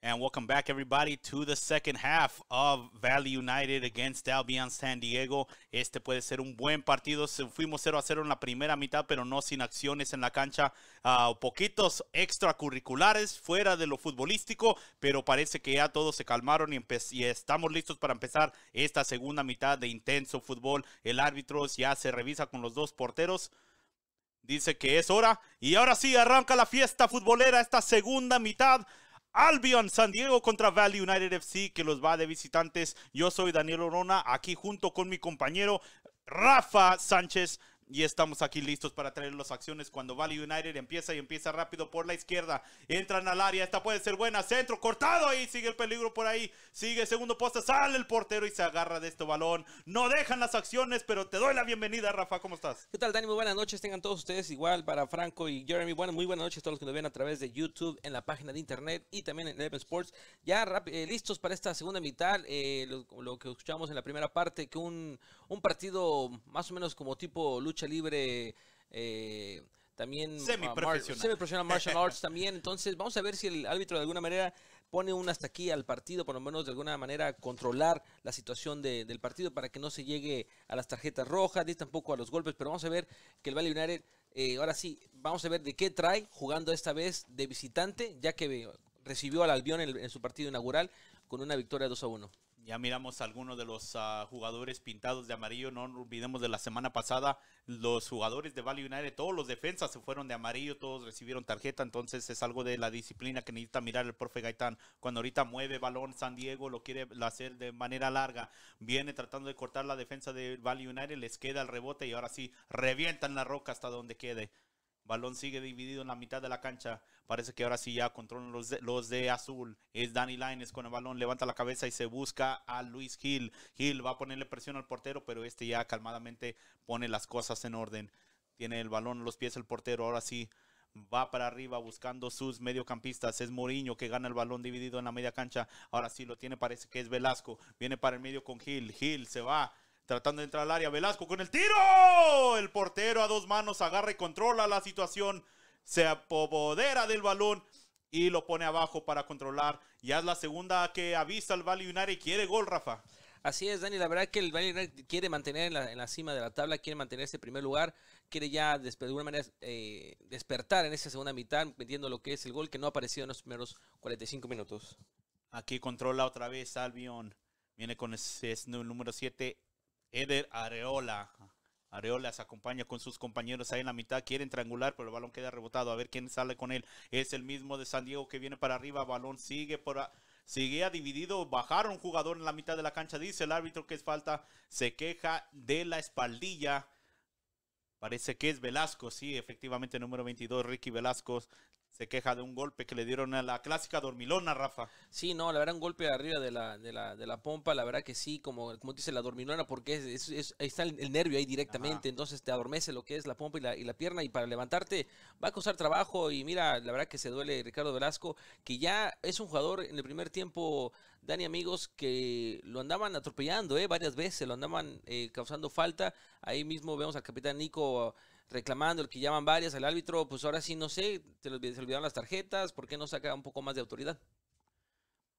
And welcome back, everybody, to the second half of Valley United against Albion San Diego. Este puede ser un buen partido. Fuimos 0 a 0 en la primera mitad, pero no sin acciones en la cancha. Uh, poquitos extracurriculares fuera de lo futbolístico, pero parece que ya todos se calmaron y estamos listos para empezar esta segunda mitad de intenso fútbol. El árbitro ya se revisa con los dos porteros. Dice que es hora. Y ahora sí, arranca la fiesta futbolera, esta segunda mitad. Albion San Diego contra Valley United FC que los va de visitantes. Yo soy Daniel Orona, aquí junto con mi compañero Rafa Sánchez y estamos aquí listos para traer las acciones cuando Valley United empieza y empieza rápido por la izquierda. Entran al área, esta puede ser buena. Centro cortado ahí, sigue el peligro por ahí. Sigue segundo poste, sale el portero y se agarra de este balón. No dejan las acciones, pero te doy la bienvenida, Rafa. ¿Cómo estás? ¿Qué tal, Dani? Muy buenas noches. Tengan todos ustedes igual para Franco y Jeremy. Bueno, muy buenas noches a todos los que nos ven a través de YouTube, en la página de internet y también en Eleven Sports. Ya eh, listos para esta segunda mitad. Eh, lo, que escuchamos en la primera parte, que un, un partido más o menos como tipo lucha lucha libre eh, también semi ah, semiprofesional martial arts también. Entonces, vamos a ver si el árbitro de alguna manera pone un hasta aquí al partido, por lo menos de alguna manera controlar la situación del partido para que no se llegue a las tarjetas rojas, ni tampoco a los golpes, pero vamos a ver que el Valle United, eh, ahora sí, vamos a ver de qué trae jugando esta vez de visitante, ya que eh, recibió al Albión en, su partido inaugural con una victoria 2 a 1. Ya miramos algunos de los ah, jugadores pintados de amarillo. No olvidemos de la semana pasada, los jugadores de Valley United, todos los defensas se fueron de amarillo, todos recibieron tarjeta. Entonces es algo de la disciplina que necesita mirar el profe Gaitán. Cuando ahorita mueve balón San Diego, lo quiere hacer de manera larga. Viene tratando de cortar la defensa de Valley United, les queda el rebote y ahora sí revientan la roca hasta donde quede. Balón sigue dividido en la mitad de la cancha. Parece que ahora sí ya controlan los de, azul. Es Danny Lines con el balón. Levanta la cabeza y se busca a Luis Gil. Gil va a ponerle presión al portero, pero este ya calmadamente pone las cosas en orden. Tiene el balón en los pies el portero. Ahora sí va para arriba buscando sus mediocampistas. Es Mourinho que gana el balón dividido en la media cancha. Ahora sí lo tiene, parece que es Velasco. Viene para el medio con Gil. Gil se va. Tratando de entrar al área, Velasco con el tiro. El portero a dos manos agarra y controla la situación. Se apodera del balón y lo pone abajo para controlar. Ya es la segunda que avisa al Valle y Quiere gol, Rafa. Así es, Dani. La verdad que el Valle quiere mantener en la, cima de la tabla, quiere mantenerse en primer lugar, quiere ya de alguna manera eh, despertar en esa segunda mitad, metiendo lo que es el gol que no ha aparecido en los primeros 45 minutos. Aquí controla otra vez Albion. Viene con el número 7, Eder Areola. Areola se acompaña con sus compañeros ahí en la mitad. Quieren triangular, pero el balón queda rebotado. A ver quién sale con él. Es el mismo de San Diego que viene para arriba. Balón sigue por. A... dividido, bajaron un jugador en la mitad de la cancha, dice el árbitro que es falta, se queja de la espaldilla. Parece que es Velasco, sí, efectivamente, número 22, Ricky Velasco, se queja de un golpe que le dieron a la clásica dormilona, Rafa. Sí, no, la verdad, un golpe arriba de la, de la, de la pompa, la verdad que sí, como, como dice la dormilona, porque es, ahí está el, nervio ahí directamente, entonces te adormece lo que es la pompa y la, y la pierna, y para levantarte va a costar trabajo, y mira, la verdad que se duele Ricardo Velasco, que ya es un jugador en el primer tiempo, Dani amigos, que lo andaban atropellando, ¿eh? varias veces, lo andaban eh, causando falta, ahí mismo vemos al capitán Nico reclamando, el que llaman varias al árbitro, pues ahora sí no sé, se, olvidaron las tarjetas, ¿por qué no saca un poco más de autoridad?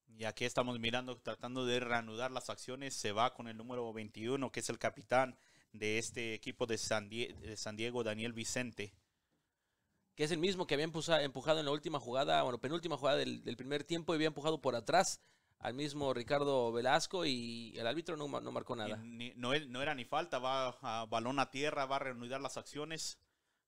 Y aquí estamos mirando, tratando de reanudar las acciones. Se va con el número 21, que es el capitán de este equipo de San, Diego, Daniel Vicente. Que es el mismo que había empujado en la última jugada, bueno, penúltima jugada del, del primer tiempo y había empujado por atrás al mismo Ricardo Velasco y el árbitro no, no marcó nada. no, era ni falta, va a balón a tierra, va a reanudar las acciones.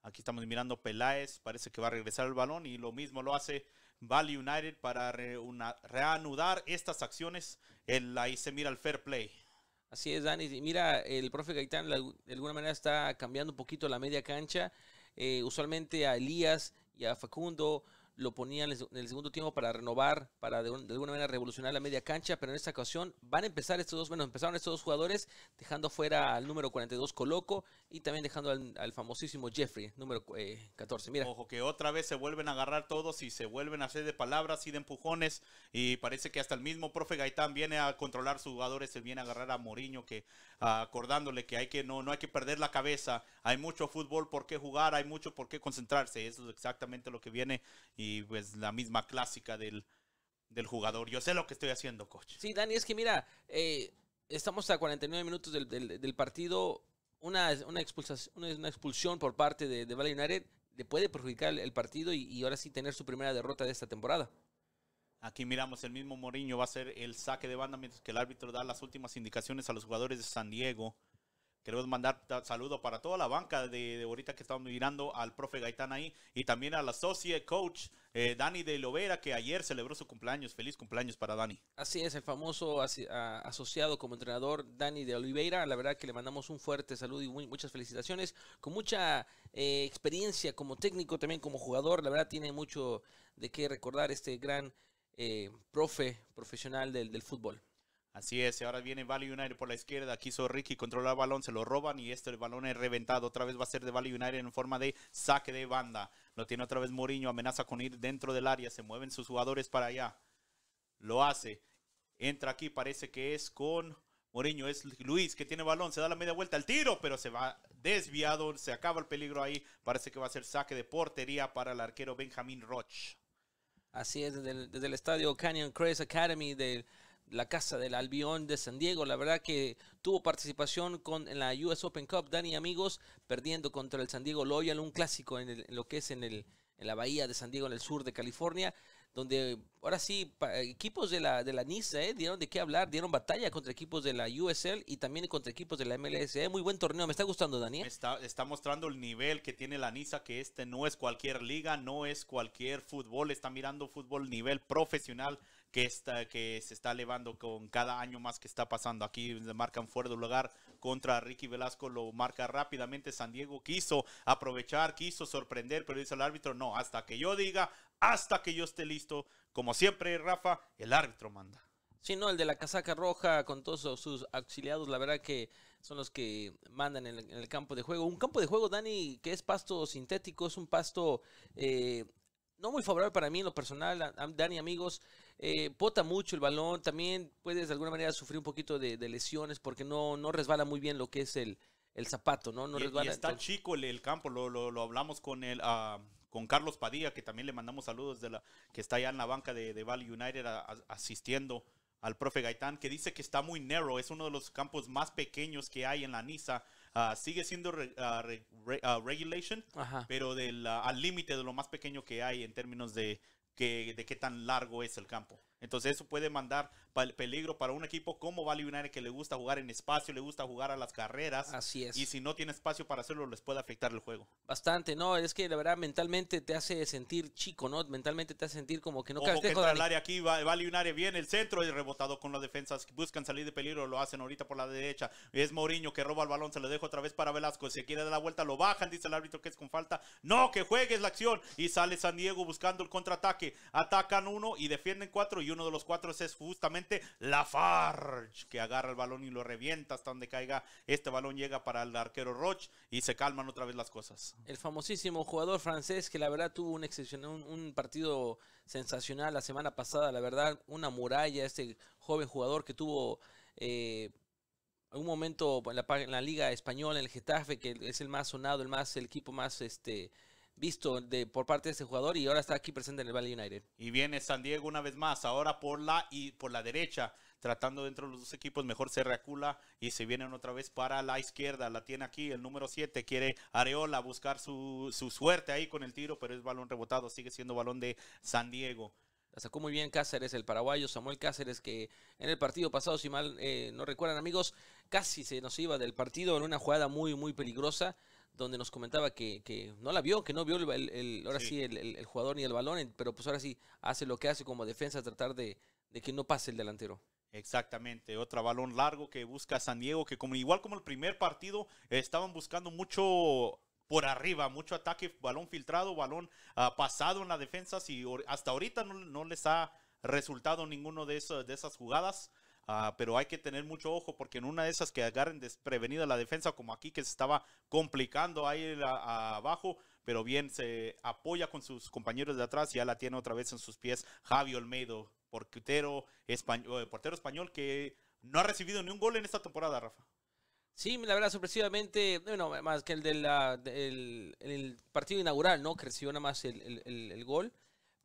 Aquí estamos mirando Peláez, parece que va a regresar el balón y lo mismo lo hace Valley United para reanudar estas acciones. El, ahí se mira el fair play. Así es, Dani. Mira, el profe Gaitán de alguna manera está cambiando un poquito la media cancha. Eh, usualmente a Elías y a Facundo lo ponían en el segundo tiempo para renovar, para de, alguna manera revolucionar la media cancha, pero en esta ocasión van a empezar estos dos, bueno, empezaron estos dos jugadores, dejando fuera al número 42 Coloco y también dejando al, famosísimo Jeffrey, número 14. Eh, Mira. Ojo, que otra vez se vuelven a agarrar todos y se vuelven a hacer de palabras y de empujones y parece que hasta el mismo profe Gaitán viene a controlar sus jugadores, se viene a agarrar a Moriño, que ah, acordándole que hay que no, no hay que perder la cabeza, hay mucho fútbol por qué jugar, hay mucho por qué concentrarse, eso es exactamente lo que viene y pues la misma clásica del, jugador. Yo sé lo que estoy haciendo, coach. Sí, Dani, es que mira, eh, estamos a 49 minutos del, partido. Una, una, expulsación, una, expulsión por parte de, de le puede perjudicar el, partido y, y, ahora sí tener su primera derrota de esta temporada. Aquí miramos, el mismo Moriño va a hacer el saque de banda mientras que el árbitro da las últimas indicaciones a los jugadores de San Diego. Queremos mandar saludos para toda la banca de, ahorita que estamos mirando al profe Gaitán ahí y también al associate coach eh, Dani de Lovera que ayer celebró su cumpleaños. Feliz cumpleaños para Dani. Así es, el famoso asociado como entrenador Dani de Oliveira. La verdad que le mandamos un fuerte saludo y muchas felicitaciones. Con mucha eh, experiencia como técnico, también como jugador. La verdad tiene mucho de qué recordar este gran eh, profe profesional del fútbol. Así es, ahora viene Valley United por la izquierda. Quiso Ricky controlar el balón, se lo roban y este el balón es reventado. Otra vez va a ser de Valley United en forma de saque de banda. Lo tiene otra vez Mourinho, amenaza con ir dentro del área. Se mueven sus jugadores para allá. Lo hace. Entra aquí, parece que es con Mourinho. Es Luis que tiene balón, se da la media vuelta al tiro, pero se va desviado. Se acaba el peligro ahí. Parece que va a ser saque de portería para el arquero Benjamín Roch. Así es, desde el, estadio Canyon Crest Academy de la casa del Albion de San Diego. La verdad que tuvo participación con, en la US Open Cup, Dani amigos, perdiendo contra el San Diego Loyal, un clásico en, en lo que es en, el, en la bahía de San Diego, en el sur de California donde ahora sí, equipos de la, de la NISA eh, dieron de qué hablar, dieron batalla contra equipos de la USL y también contra equipos de la MLS. Eh, muy buen torneo, me está gustando, Daniel. Está, está mostrando el nivel que tiene la NISA, que este no es cualquier liga, no es cualquier fútbol, está mirando fútbol nivel profesional que, está, que se está elevando con cada año más que está pasando. Aquí marcan fuera de lugar contra Ricky Velasco, lo marca rápidamente San Diego, quiso aprovechar, quiso sorprender, pero dice el árbitro, no, hasta que yo diga, hasta que yo esté listo. Como siempre, Rafa, el árbitro manda. Sí, no, el de la casaca roja con todos sus auxiliados, la verdad que son los que mandan en el, campo de juego. Un campo de juego, Dani, que es pasto sintético, es un pasto eh, no muy favorable para mí en lo personal. Dani, amigos, eh, mucho el balón, también puedes de alguna manera sufrir un poquito de, lesiones porque no, no resbala muy bien lo que es el, el zapato, ¿no? no y, está chico el, campo, lo, lo, hablamos con el... Ah, con Carlos Padilla, que también le mandamos saludos, de la, que está allá en la banca de, de Valley United asistiendo al profe Gaitán, que dice que está muy narrow, es uno de los campos más pequeños que hay en la NISA. Ah, sigue siendo ah, ah, regulation, pero al límite de lo más pequeño que hay en términos de qué tan largo es el campo. Entonces eso puede mandar peligro para un equipo como Valley United que le gusta jugar en espacio, le gusta jugar a las carreras. Así es. Y si no tiene espacio para hacerlo, les puede afectar el juego. Bastante, no, es que la verdad mentalmente te hace sentir chico, ¿no? Mentalmente te hace sentir como que no Ojo que entra el área aquí, un área viene el centro y rebotado con las defensas, buscan salir de peligro, lo hacen ahorita por la derecha. Es Mourinho que roba el balón, se lo dejo otra vez para Velasco, si quiere dar la vuelta lo bajan, dice el árbitro que es con falta. No, que juegues la acción y sale San Diego buscando el contraataque. Atacan uno y defienden cuatro y uno de los cuatro es justamente la Lafarge, que agarra el balón y lo revienta hasta donde caiga. Este balón llega para el arquero Roche y se calman otra vez las cosas. El famosísimo jugador francés que la verdad tuvo un, partido sensacional la semana pasada, la verdad, una muralla, este joven jugador que tuvo... Eh, un momento en la, Liga Española, en el Getafe, que es el más sonado, el más, el equipo más este, visto de, por parte de ese jugador y ahora está aquí presente en el Valley United. Y viene San Diego una vez más, ahora por la, y por la derecha, tratando dentro de los dos equipos, mejor se recula y se viene otra vez para la izquierda, la tiene aquí, el número 7, quiere Areola buscar su, su suerte ahí con el tiro, pero es balón rebotado, sigue siendo balón de San Diego. La sacó muy bien Cáceres, el paraguayo Samuel Cáceres, que en el partido pasado, si mal eh, no recuerdan amigos, casi se nos iba del partido en una jugada muy, muy peligrosa donde nos comentaba que, no la vio, que no vio el, ahora sí, el, jugador ni el balón, pero pues ahora sí hace lo que hace como defensa, tratar de, que no pase el delantero. Exactamente, otro balón largo que busca San Diego, que como igual como el primer partido, estaban buscando mucho por arriba, mucho ataque, balón filtrado, balón ah, pasado en la defensa, si hasta ahorita no, les ha resultado ninguno de, esas de esas jugadas. Ah, pero hay que tener mucho ojo porque en una de esas que agarren desprevenida la defensa, como aquí que se estaba complicando ahí abajo, pero bien se apoya con sus compañeros de atrás y ya la tiene otra vez en sus pies Javi Olmedo, portero español, eh, portero español que no ha recibido ni un gol en esta temporada, Rafa. Sí, la verdad, sorpresivamente, bueno, más que el del de el partido inaugural, ¿no? Que recibió nada más el, el, el gol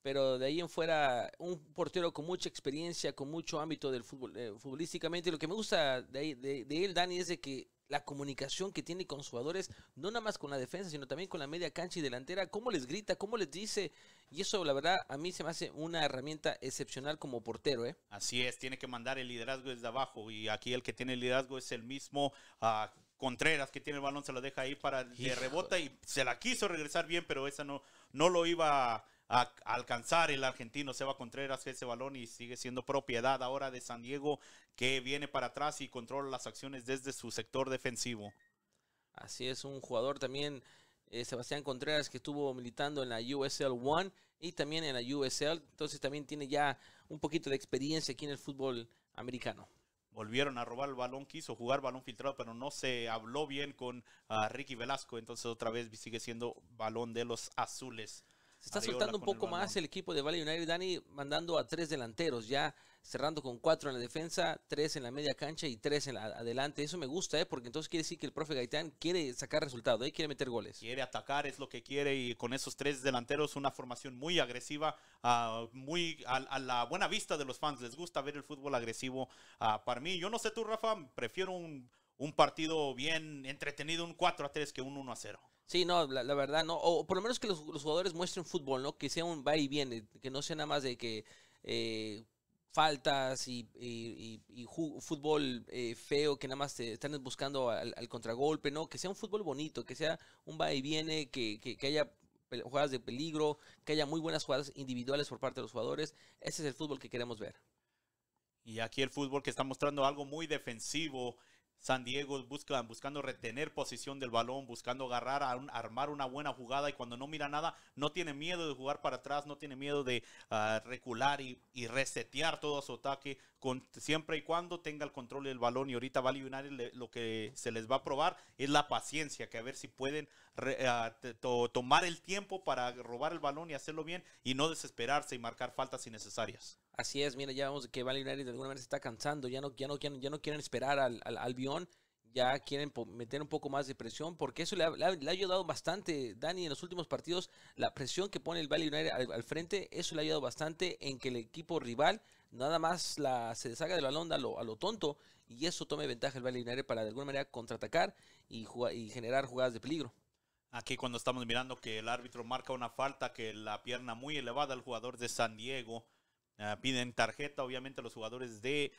pero de ahí en fuera un portero con mucha experiencia, con mucho ámbito del fútbol, eh, futbolísticamente. Lo que me gusta de, de, él, Dani, es de que la comunicación que tiene con sus jugadores, no nada más con la defensa, sino también con la media cancha y delantera, cómo les grita, cómo les dice. Y eso, la verdad, a mí se me hace una herramienta excepcional como portero. ¿eh? Así es, tiene que mandar el liderazgo desde abajo. Y aquí el que tiene el liderazgo es el mismo. Ah, Contreras que tiene el balón se lo deja ahí para Le rebota y se la quiso regresar bien, pero esa no, no lo iba a alcanzar el argentino Seba Contreras ese balón y sigue siendo propiedad ahora de San Diego que viene para atrás y controla las acciones desde su sector defensivo. Así es, un jugador también, eh, Sebastián Contreras, que estuvo militando en la USL One y también en la USL, entonces también tiene ya un poquito de experiencia aquí en el fútbol americano volvieron a robar el balón, quiso jugar balón filtrado, pero no se habló bien con ah, Ricky Velasco, entonces otra vez sigue siendo balón de los azules. Se está soltando un poco más el equipo de Valley United, Dani, mandando a tres delanteros, ya cerrando con cuatro en la defensa, tres en la media cancha y tres en la, adelante. Eso me gusta, ¿eh? porque entonces quiere decir que el profe Gaitán quiere sacar resultado, ¿eh? quiere meter goles. Quiere atacar, es lo que quiere, y con esos tres delanteros, una formación muy agresiva, ah, muy a, la buena vista de los fans. Les gusta ver el fútbol agresivo ah, para mí. Yo no sé tú, Rafa, prefiero un, un partido bien entretenido, un 4 a 3 que un 1 a 0. Sí, no, la, verdad, no. O por lo menos que los, jugadores muestren fútbol, ¿no? Que sea un va y viene, que no sea nada más de que eh, faltas y, fútbol eh, feo, que nada más te están buscando al, contragolpe, ¿no? Que sea un fútbol bonito, que sea un va y viene, que haya jugadas de peligro, que haya muy buenas jugadas individuales por parte de los jugadores. Ese es el fútbol que queremos ver. Y aquí el fútbol que está mostrando algo muy defensivo, San Diego busca, buscando retener posición del balón, buscando agarrar, a armar una buena jugada y cuando no mira nada, no tiene miedo de jugar para atrás, no tiene miedo de ah, recular y, resetear todo su ataque con, siempre y cuando tenga el control del balón. Y ahorita Vale United lo que se les va a probar es la paciencia, que a ver si pueden ah, tomar el tiempo para robar el balón y hacerlo bien y no desesperarse y marcar faltas innecesarias. Así es, mira, ya vamos que Valley de alguna manera se está cansando, ya no, ya no, ya no quieren esperar al, al, ya quieren meter un poco más de presión, porque eso le ha, ayudado bastante, Dani, en los últimos partidos, la presión que pone el Valley al, frente, eso le ha ayudado bastante en que el equipo rival nada más la, se deshaga de balón a lo, a lo tonto, y eso tome ventaja el Valley para de alguna manera contraatacar y, y generar jugadas de peligro. Aquí cuando estamos mirando que el árbitro marca una falta, que la pierna muy elevada al jugador de San Diego, Ah, piden tarjeta, obviamente, a los jugadores de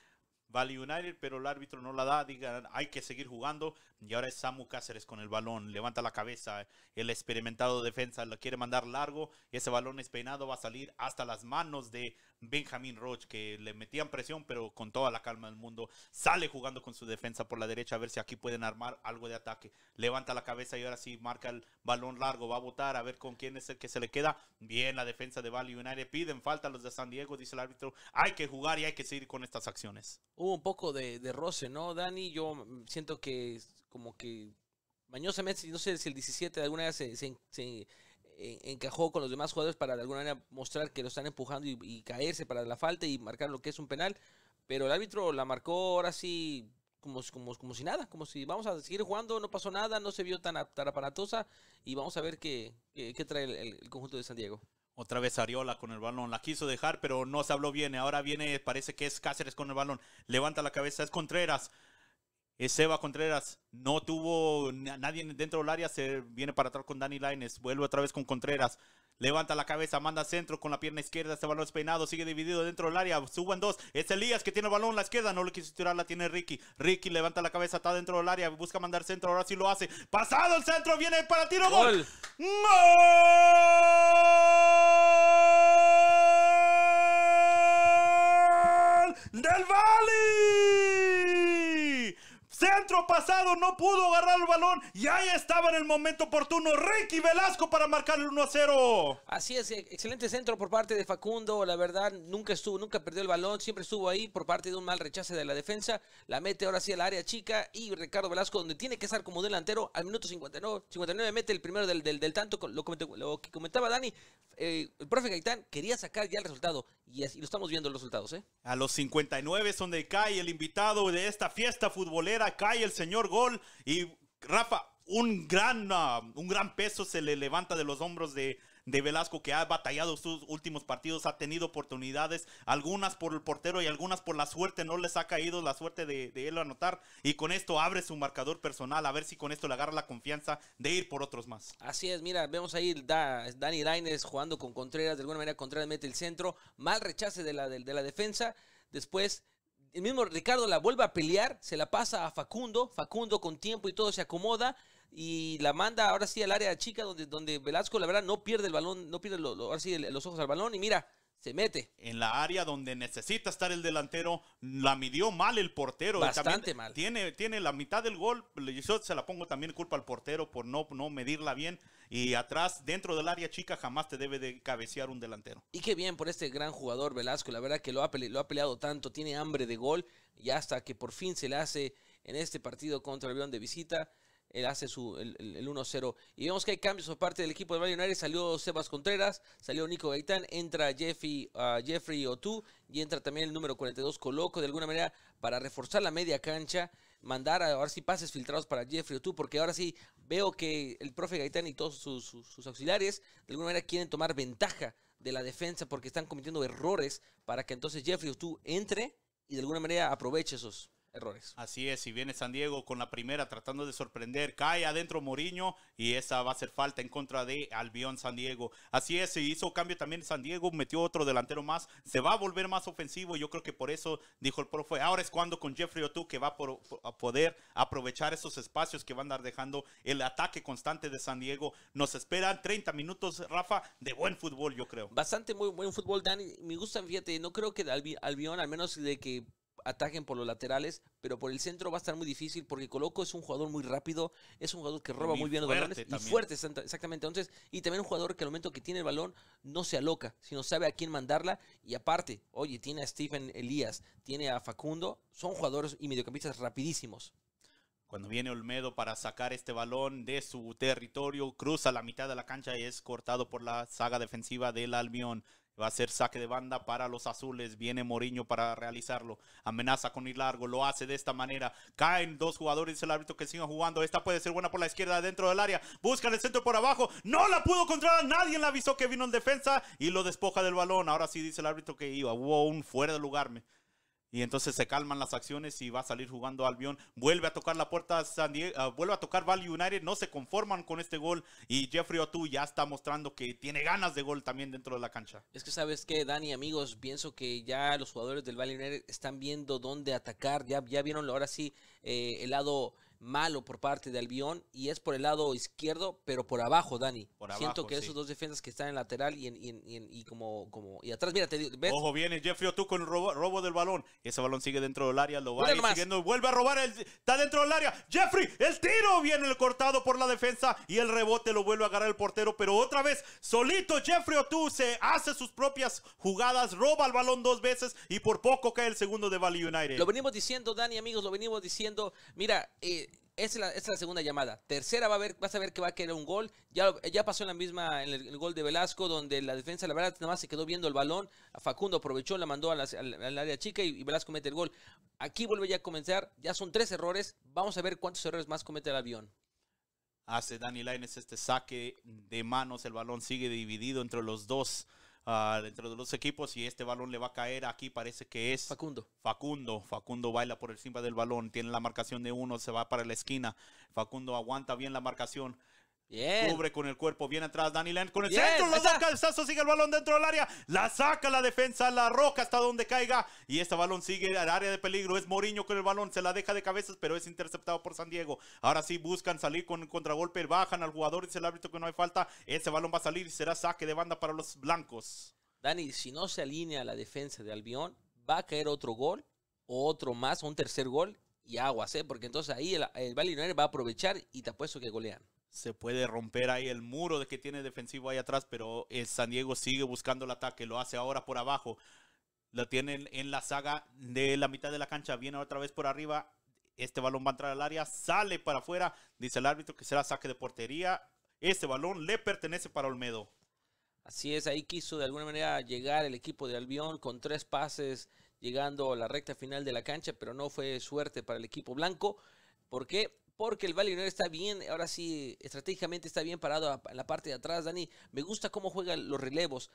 Valley United, pero el árbitro no la da. Digan, hay que seguir jugando. Y ahora es Samu Cáceres con el balón. Levanta la cabeza. El experimentado defensa lo quiere mandar largo. Ese balón es peinado. Va a salir hasta las manos de Benjamin Roche, que le metían presión, pero con toda la calma del mundo, sale jugando con su defensa por la derecha a ver si aquí pueden armar algo de ataque. Levanta la cabeza y ahora sí marca el balón largo, va a votar a ver con quién es el que se le queda. Bien, la defensa de Valley United piden falta a los de San Diego, dice el árbitro. Hay que jugar y hay que seguir con estas acciones. Hubo un poco de, roce, ¿no, Dani? Yo siento que como que mañosamente, no sé si el 17 de alguna vez se encajó con los demás jugadores para de alguna manera mostrar que lo están empujando y, caerse para la falta y marcar lo que es un penal. Pero el árbitro la marcó ahora sí como, como, como si nada, como si vamos a seguir jugando, no pasó nada, no se vio tan, aparatosa y vamos a ver qué, trae el conjunto de San Diego. Otra vez Ariola con el balón. La quiso dejar, pero no se habló bien. Ahora viene, parece que es Cáceres con el balón. Levanta la cabeza, es Contreras. Seba Contreras no tuvo nadie dentro del área, se viene para atrás con Dani Lines. vuelve otra vez con Contreras. Levanta la cabeza, manda centro con la pierna izquierda, este balón es peinado, sigue dividido dentro del área, suben dos, es Elías que tiene el balón, la izquierda no lo quiso tirar, la tiene Ricky, Ricky levanta la cabeza, está dentro del área, busca mandar centro, ahora sí lo hace, pasado el centro, viene para tiro, gol. ¡Gol! pasado, no pudo agarrar el balón y ahí estaba en el momento oportuno Ricky Velasco para marcar el 1 a 0. Así es, e- excelente centro por parte de Facundo, la verdad, nunca estuvo, nunca perdió el balón, siempre estuvo ahí por parte de un mal rechace de la defensa, la mete ahora sí al área chica y Ricardo Velasco, donde tiene que estar como delantero, al minuto 59, 59 mete el primero del, del, tanto, lo, lo, que comentaba Dani, eh, el profe Gaitán quería sacar ya el resultado y, lo estamos viendo los resultados, ¿eh? A los 59 son de cae el invitado de esta fiesta futbolera, Cae el señor gol. Y Rafa, un gran, ah, un gran peso se le levanta de los hombros de de Velasco que ha batallado sus últimos partidos, ha tenido oportunidades, algunas por el portero y algunas por la suerte, no les ha caído la suerte de, él anotar y con esto abre su marcador personal, a ver si con esto le agarra la confianza de ir por otros más. Así es, mira, vemos ahí da, Dani jugando con Contreras, de alguna manera Contreras mete el centro, mal rechace de la, de la defensa, después el mismo Ricardo la vuelve a pelear, se la pasa a Facundo, Facundo con tiempo y todo se acomoda, y la manda ahora sí al área chica donde, donde Velasco, la verdad, no pierde el balón, no pierde los ojos al balón y mira, se mete. En la área donde necesita estar el delantero, la midió mal el portero. Bastante mal. Tiene, tiene la mitad del gol, yo se la pongo también culpa al portero por no, no medirla bien. Y atrás, dentro del área chica, jamás te debe de cabecear un delantero. Y qué bien por este gran jugador Velasco, la verdad que lo ha, lo ha peleado tanto, tiene hambre de gol y hasta que por fin se le hace en este partido contra el avión de visita. Él hace su, el, el 1-0. Y vemos que hay cambios por parte del equipo de Bayern Salió Sebas Contreras, salió Nico Gaitán, entra Jeffy, uh, Jeffrey Otu y entra también el número 42 Coloco de alguna manera para reforzar la media cancha. Mandar a, ver si pases filtrados para Jeffrey Otu, porque ahora sí veo que el profe Gaitán y todos sus, auxiliares de alguna manera quieren tomar ventaja de la defensa porque están cometiendo errores para que entonces Jeffrey Otu entre y de alguna manera aproveche esos errores. Así es, y viene San Diego con la primera tratando de sorprender, cae adentro Moriño y esa va a ser falta en contra de Albion San Diego. Así es, se hizo cambio también San Diego, metió otro delantero más, se va a volver más ofensivo, yo creo que por eso dijo el profe, ahora es cuando con Jeffrey Otu que va a poder aprovechar esos espacios que van a andar dejando el ataque constante de San Diego. Nos esperan 30 minutos, Rafa, de buen fútbol, yo creo. Bastante muy buen fútbol, Dani. Me gusta, fíjate, no creo que Albion, al menos de que ataquen por los laterales, pero por el centro va a estar muy difícil porque Coloco es un jugador muy rápido, es un jugador que roba muy, bien los balones y fuerte, exactamente. Entonces, y también un jugador que al momento que tiene el balón no se aloca, sino sabe a quién mandarla y aparte, oye, tiene a Stephen Elías, tiene a Facundo, son jugadores y mediocampistas rapidísimos. Cuando viene Olmedo para sacar este balón de su territorio, cruza la mitad de la cancha y es cortado por la saga defensiva del Albión. Va a ser saque de banda para los azules. Viene Moriño para realizarlo. Amenaza con ir largo. Lo hace de esta manera. Caen dos jugadores. Dice el árbitro que siga jugando. Esta puede ser buena por la izquierda dentro del área. Busca el centro por abajo. No la pudo controlar. Nadie le avisó que vino en defensa. Y lo despoja del balón. Ahora sí dice el árbitro que iba. Hubo un fuera de lugar. Y entonces se calman las acciones y va a salir jugando Albion. Vuelve a tocar la puerta San ah, vuelve a tocar Valley United. No se conforman con este gol. Y Jeffrey Otu ya está mostrando que tiene ganas de gol también dentro de la cancha. Es que sabes que, Dani, amigos, pienso que ya los jugadores del Valley United están viendo dónde atacar. Ya, ya vieron ahora sí eh, el lado malo por parte de Albion y es por el lado izquierdo, pero por abajo, Dani. Por Siento que esos dos defensas que están en lateral y, en, y, y, como, como y atrás, mira, te Ojo, viene Jeffrey Otu con robo, robo del balón. Ese balón sigue dentro del área, lo va siguiendo, vuelve a robar, está dentro del área. Jeffrey, el tiro viene el cortado por la defensa y el rebote lo vuelve a agarrar el portero, pero otra vez, solito Jeffrey Otu se hace sus propias jugadas, roba el balón dos veces y por poco cae el segundo de Valley United. Lo venimos diciendo, Dani, amigos, lo venimos diciendo. Mira, eh, esa es, la, segunda llamada. Tercera va a ver, vas a ver que va a querer un gol. Ya, pasó en la misma, en el, gol de Velasco, donde la defensa, la verdad, nada más se quedó viendo el balón. Facundo aprovechó, la mandó al área chica y, Velasco mete el gol. Aquí vuelve ya a comenzar. Ya son tres errores. Vamos a ver cuántos errores más comete el avión. Hace Dani Lines este saque de manos. El balón sigue dividido entre los dos. Ah, dentro de los equipos y este balón le va a caer aquí, parece que es Facundo. Facundo, Facundo baila por encima del balón, tiene la marcación de uno, se va para la esquina, Facundo aguanta bien la marcación, Cubre con el cuerpo, viene atrás Dani con el centro, lo saca el sazo, sigue el balón dentro del área, la saca la defensa, la roca hasta donde caiga y este balón sigue al área de peligro, es Moriño con el balón, se la deja de cabezas pero es interceptado por San Diego. Ahora sí buscan salir con el contragolpe, bajan al jugador, y le el árbitro que no hay falta, ese balón va a salir y será saque de banda para los blancos. Dani, si no se alinea la defensa de Albión, va a caer otro gol, otro más, un tercer gol y aguas, ¿eh? porque entonces ahí el, el va a aprovechar y te apuesto que golean se puede romper ahí el muro de que tiene defensivo ahí atrás, pero el San Diego sigue buscando el ataque, lo hace ahora por abajo, lo tienen en la saga de la mitad de la cancha, viene otra vez por arriba, este balón va a entrar al área, sale para afuera, dice el árbitro que será saque de portería, este balón le pertenece para Olmedo. Así es, ahí quiso de alguna manera llegar el equipo de Albión con tres pases llegando a la recta final de la cancha, pero no fue suerte para el equipo blanco. ¿Por qué? porque el Valle está bien, ahora sí, estratégicamente está bien parado en la parte de atrás. Dani, me gusta cómo juegan los relevos.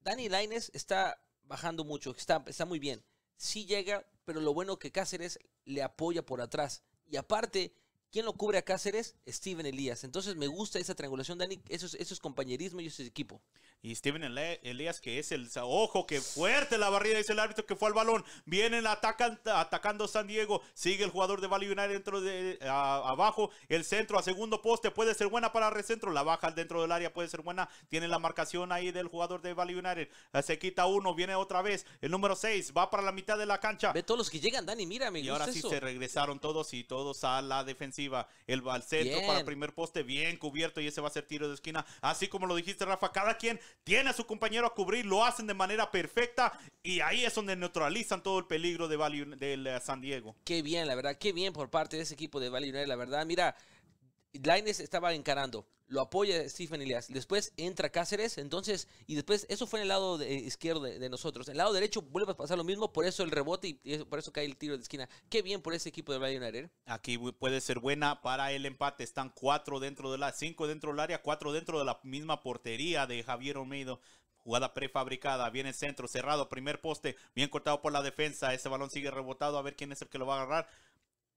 Dani Laines está bajando mucho, está, está muy bien. Sí llega, pero lo bueno que Cáceres le apoya por atrás. Y aparte, ¿Quién lo cubre a Cáceres? Steven Elías. Entonces me gusta esa triangulación, Dani. Eso es, compañerismo y ese es equipo. Y Steven Elías, que es el. Ojo, que fuerte la barrida, dice el árbitro que fue al balón. Vienen atacan, atacando San Diego. Sigue el jugador de Valle United dentro de. abajo. El centro a segundo poste puede ser buena para recentro. La baja al dentro del área puede ser buena. Tiene la marcación ahí del jugador de Valle United. Ah, se quita uno, viene otra vez. El número 6 va para la mitad de la cancha. Ve todos los que llegan, Dani. Mira, Y ahora sí se regresaron todos y todos a la defensa. El va para el para primer poste, bien cubierto y ese va a ser tiro de esquina. Así como lo dijiste, Rafa, cada quien tiene a su compañero a cubrir, lo hacen de manera perfecta y ahí es donde neutralizan todo el peligro de valle del eh, San Diego. Qué bien, la verdad, qué bien por parte de ese equipo de valle la verdad. Mira, Laines estaba encarando lo apoya Stephen Elias. Después entra Cáceres, entonces, y después, eso fue en el lado izquierdo de, nosotros. En el lado derecho vuelve a pasar lo mismo, por eso el rebote y, por eso cae el tiro de esquina. Qué bien por ese equipo de Bayern Aquí puede ser buena para el empate. Están cuatro dentro de la, cinco dentro del área, cuatro dentro de la misma portería de Javier Olmedo. Jugada prefabricada, viene el centro, cerrado, primer poste, bien cortado por la defensa. Ese balón sigue rebotado, a ver quién es el que lo va a agarrar.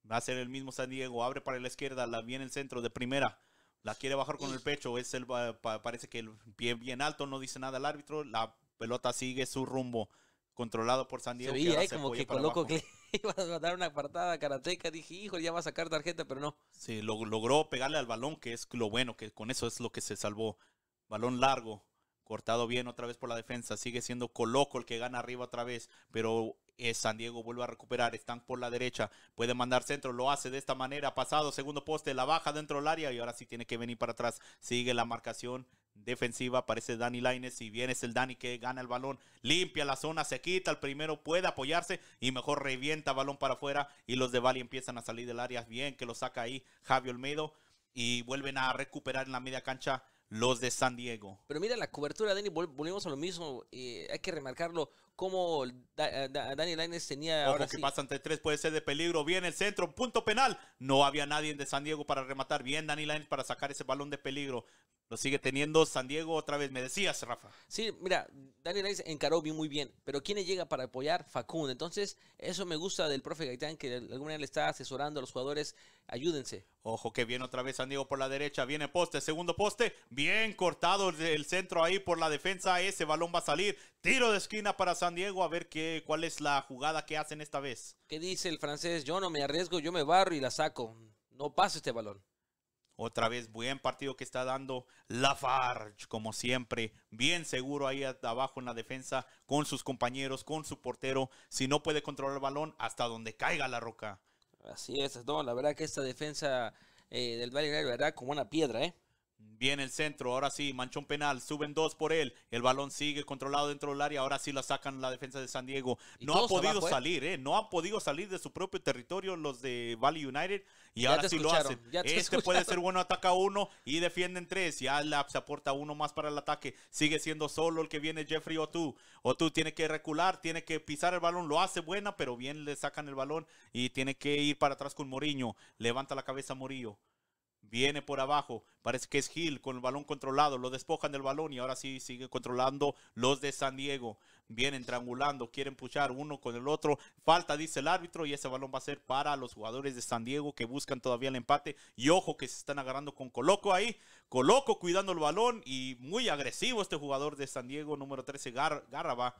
Va a ser el mismo San Diego, abre para la izquierda, la viene el centro de primera la quiere bajar con el pecho, es el, eh, parece que el pie bien alto, no dice nada al árbitro, la pelota sigue su rumbo, controlado por San Diego. Se veía, eh, como que Coloco que iba a dar una apartada karateca dije, hijo, ya va a sacar tarjeta, pero no. Sí, logró pegarle al balón, que es lo bueno, que con eso es lo que se salvó. Balón largo, cortado bien otra vez por la defensa, sigue siendo Coloco el que gana arriba otra vez, pero eh, San Diego vuelve a recuperar, están por la derecha, puede mandar centro, lo hace de esta manera, pasado, segundo poste, la baja dentro del área y ahora sí tiene que venir para atrás, sigue la marcación defensiva, aparece Dani Laines y bien es el Dani que gana el balón, limpia la zona, se quita, el primero puede apoyarse y mejor revienta balón para afuera y los de Bali empiezan a salir del área, bien que lo saca ahí Javi Olmedo y vuelven a recuperar en la media cancha los de San Diego. Pero mira la cobertura, Dani, volvemos a lo mismo, eh, hay que remarcarlo, cómo eh, Daniel tenía. Ahora que pasa entre tres puede ser de peligro. Viene el centro, punto penal. No había nadie de San Diego para rematar. Bien, Daniel Lainez para sacar ese balón de peligro. Lo sigue teniendo San Diego otra vez. Me decías, Rafa. Sí, mira, Daniel Lainez encaró muy bien. Pero ¿quién llega para apoyar? Facundo. Entonces, eso me gusta del profe Gaitán, que de alguna manera le está asesorando a los jugadores. Ayúdense. Ojo que viene otra vez San Diego por la derecha, viene poste, segundo poste, bien cortado el centro ahí por la defensa, ese balón va a salir, tiro de esquina para San Diego a ver qué, cuál es la jugada que hacen esta vez. ¿Qué dice el francés? Yo no me arriesgo, yo me barro y la saco. No pasa este balón. Otra vez, buen partido que está dando Lafarge, como siempre. Bien seguro ahí abajo en la defensa, con sus compañeros, con su portero. Si no puede controlar el balón, hasta donde caiga la roca. Así es, no, la verdad que esta defensa eh, del Valle, como una piedra, ¿eh? Viene el centro, ahora sí, manchón penal, suben dos por él. El balón sigue controlado dentro del área, ahora sí la sacan la defensa de San Diego. No ha podido salir, eh. No han podido salir de su propio territorio los de Valley United y ahora sí lo hacen. Este puede ser bueno, ataca uno y defienden tres. Ya se aporta uno más para el ataque. Sigue siendo solo el que viene Jeffrey Otu. Otu tiene que recular, tiene que pisar el balón, lo hace buena, pero bien le sacan el balón y tiene que ir para atrás con Moriño. Levanta la cabeza Morillo. Viene por abajo. Parece que es Gil con el balón controlado. Lo despojan del balón y ahora sí sigue controlando los de San Diego. Vienen triangulando, quieren puchar uno con el otro. Falta, dice el árbitro, y ese balón va a ser para los jugadores de San Diego que buscan todavía el empate. Y ojo que se están agarrando con Coloco ahí. Coloco cuidando el balón y muy agresivo este jugador de San Diego, número 13, Gar Garraba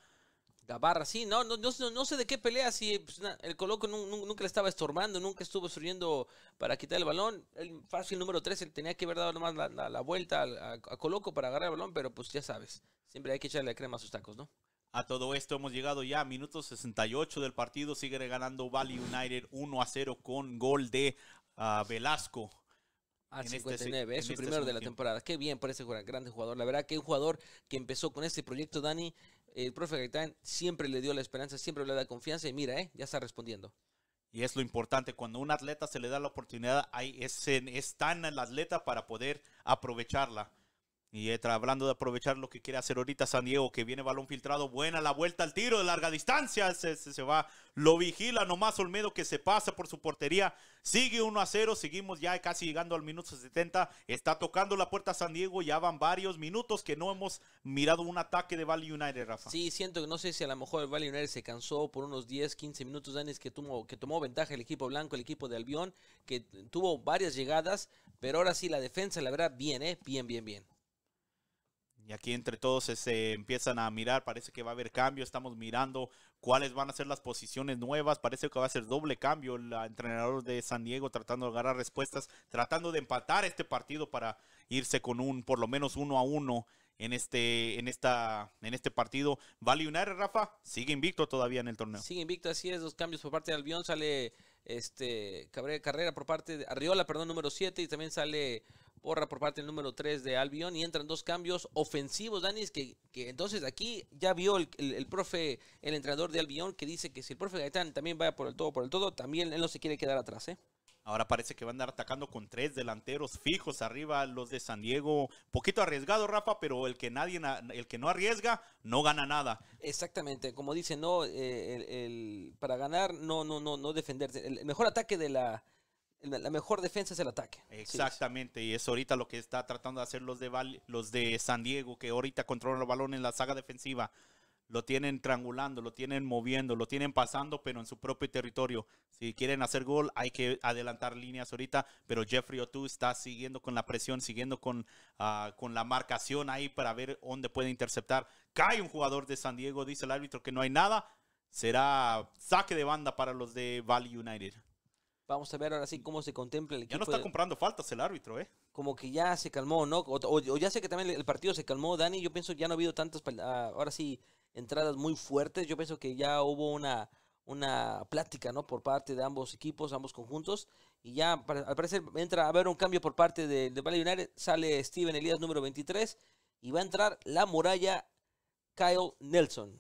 barra sí, no, no, no, no, sé de qué pelea, si pues, el Coloco nunca le estaba estorbando, nunca estuvo surgiendo para quitar el balón. El fácil número 13 tenía que haber dado nomás la, vuelta a, Coloco para agarrar el balón, pero pues ya sabes, siempre hay que echarle crema a sus tacos, ¿no? A todo esto hemos llegado ya a minuto 68 del partido, sigue ganando valley United 1 a 0 con gol de ah, Velasco. Al ah, 59, este es el este primero de la temporada. Qué bien por ese gran, grande jugador. La verdad que un jugador que empezó con este proyecto, Dani, el profe Gaitán siempre le dio la esperanza, siempre le da confianza y mira, eh, ya está respondiendo. Y es lo importante, cuando a un atleta se le da la oportunidad, ahí es, es tan el atleta para poder aprovecharla. Y está hablando de aprovechar lo que quiere hacer ahorita San Diego, que viene balón filtrado, buena la vuelta al tiro de larga distancia, se, va, lo vigila nomás Olmedo que se pasa por su portería, sigue 1 a 0, seguimos ya casi llegando al minuto 70, está tocando la puerta San Diego, ya van varios minutos que no hemos mirado un ataque de Valley United, Rafa. Sí, siento que no sé si a lo mejor el Valley United se cansó por unos 10, 15 minutos, antes que tomó, que tomó ventaja el equipo blanco, el equipo de Albión, que tuvo varias llegadas, pero ahora sí la defensa, la verdad, bien, ¿eh? bien, bien, bien. Y aquí entre todos se, empiezan a mirar, parece que va a haber cambio, estamos mirando cuáles van a ser las posiciones nuevas, parece que va a ser doble cambio el entrenador de San Diego tratando de agarrar respuestas, tratando de empatar este partido para irse con un por lo menos uno a uno en este, en esta, en este partido. Vale aire, Rafa, sigue invicto todavía en el torneo. Sigue invicto, así es, dos cambios por parte de Albión, sale este Cabrera, Carrera por parte de Arriola, perdón, número 7, y también sale Borra por parte del número 3 de Albion y entran dos cambios ofensivos, Danis, que, entonces aquí ya vio el, profe, el entrenador de Albion, que dice que si el profe Gaitán también vaya por el todo, por el todo, también él no se quiere quedar atrás, ¿eh? Ahora parece que van a andar atacando con tres delanteros fijos arriba los de San Diego. Poquito arriesgado, Rafa, pero el que nadie, el que no arriesga, no gana nada. Exactamente, como dice, no, eh, el, para ganar, no, no, no, no defenderse. El mejor ataque de la, la mejor defensa es el ataque. Exactamente, y es ahorita lo que está tratando de hacer los de, los de San Diego, que ahorita controlan el balón en la saga defensiva. Lo tienen triangulando, lo tienen moviendo, lo tienen pasando, pero en su propio territorio. Si quieren hacer gol, hay que adelantar líneas ahorita, pero Jeffrey Otu está siguiendo con la presión, siguiendo con, ah, con la marcación ahí para ver dónde puede interceptar. Cae un jugador de San Diego, dice el árbitro que no hay nada. Será saque de banda para los de Valley United. Vamos a ver ahora sí mm. cómo se contempla el equipo. Ya no está comprando faltas el árbitro, ¿eh? Como que ya se calmó, ¿no? O, ya sé que también el partido se calmó, Dani. Yo pienso que ya no ha habido tantas, ah, ahora sí, entradas muy fuertes. Yo pienso que ya hubo una, una plática, ¿no? Por parte de ambos equipos, ambos conjuntos. Y ya, al parecer, entra a haber un cambio por parte de, de Valle Sale Steven Elías, número 23. Y va a entrar la muralla Kyle Nelson.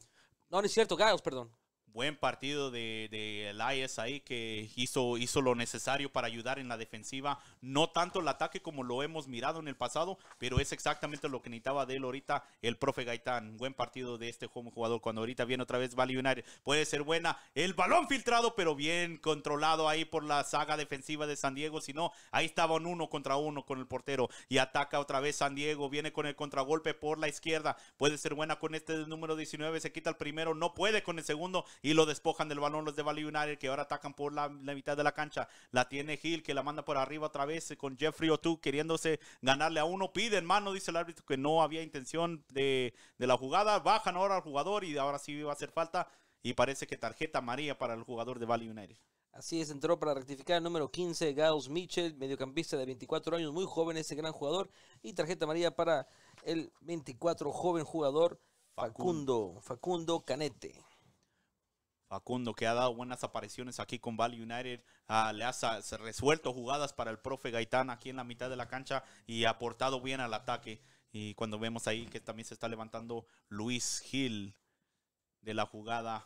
No, no es cierto, Kyle, perdón buen partido de, de Elias ahí que hizo, hizo lo necesario para ayudar en la defensiva. No tanto el ataque como lo hemos mirado en el pasado, pero es exactamente lo que necesitaba de él ahorita el profe Gaitán. Buen partido de este joven jugador. Cuando ahorita viene otra vez Valley United, puede ser buena. El balón filtrado, pero bien controlado ahí por la saga defensiva de San Diego. Si no, ahí estaba uno contra uno con el portero y ataca otra vez San Diego. Viene con el contragolpe por la izquierda. Puede ser buena con este número 19. Se quita el primero, no puede con el segundo y lo despojan del balón los de Valley United que ahora atacan por la, mitad de la cancha. La tiene Gil que la manda por arriba otra vez con Jeffrey O'Toole queriéndose ganarle a uno. pide en mano, dice el árbitro que no había intención de, la jugada. Bajan ahora al jugador y ahora sí va a hacer falta. Y parece que tarjeta amarilla para el jugador de Valley United. Así es, entró para rectificar el número 15, Gauss Mitchell, mediocampista de 24 años, muy joven ese gran jugador. Y tarjeta amarilla para el 24 joven jugador Facundo, Facundo Canete. Facundo, que ha dado buenas apariciones aquí con Valley United, le ha resuelto jugadas para el profe Gaitán aquí en la mitad de la cancha y ha aportado bien al ataque. Y cuando vemos ahí que también se está levantando Luis Gil de la jugada.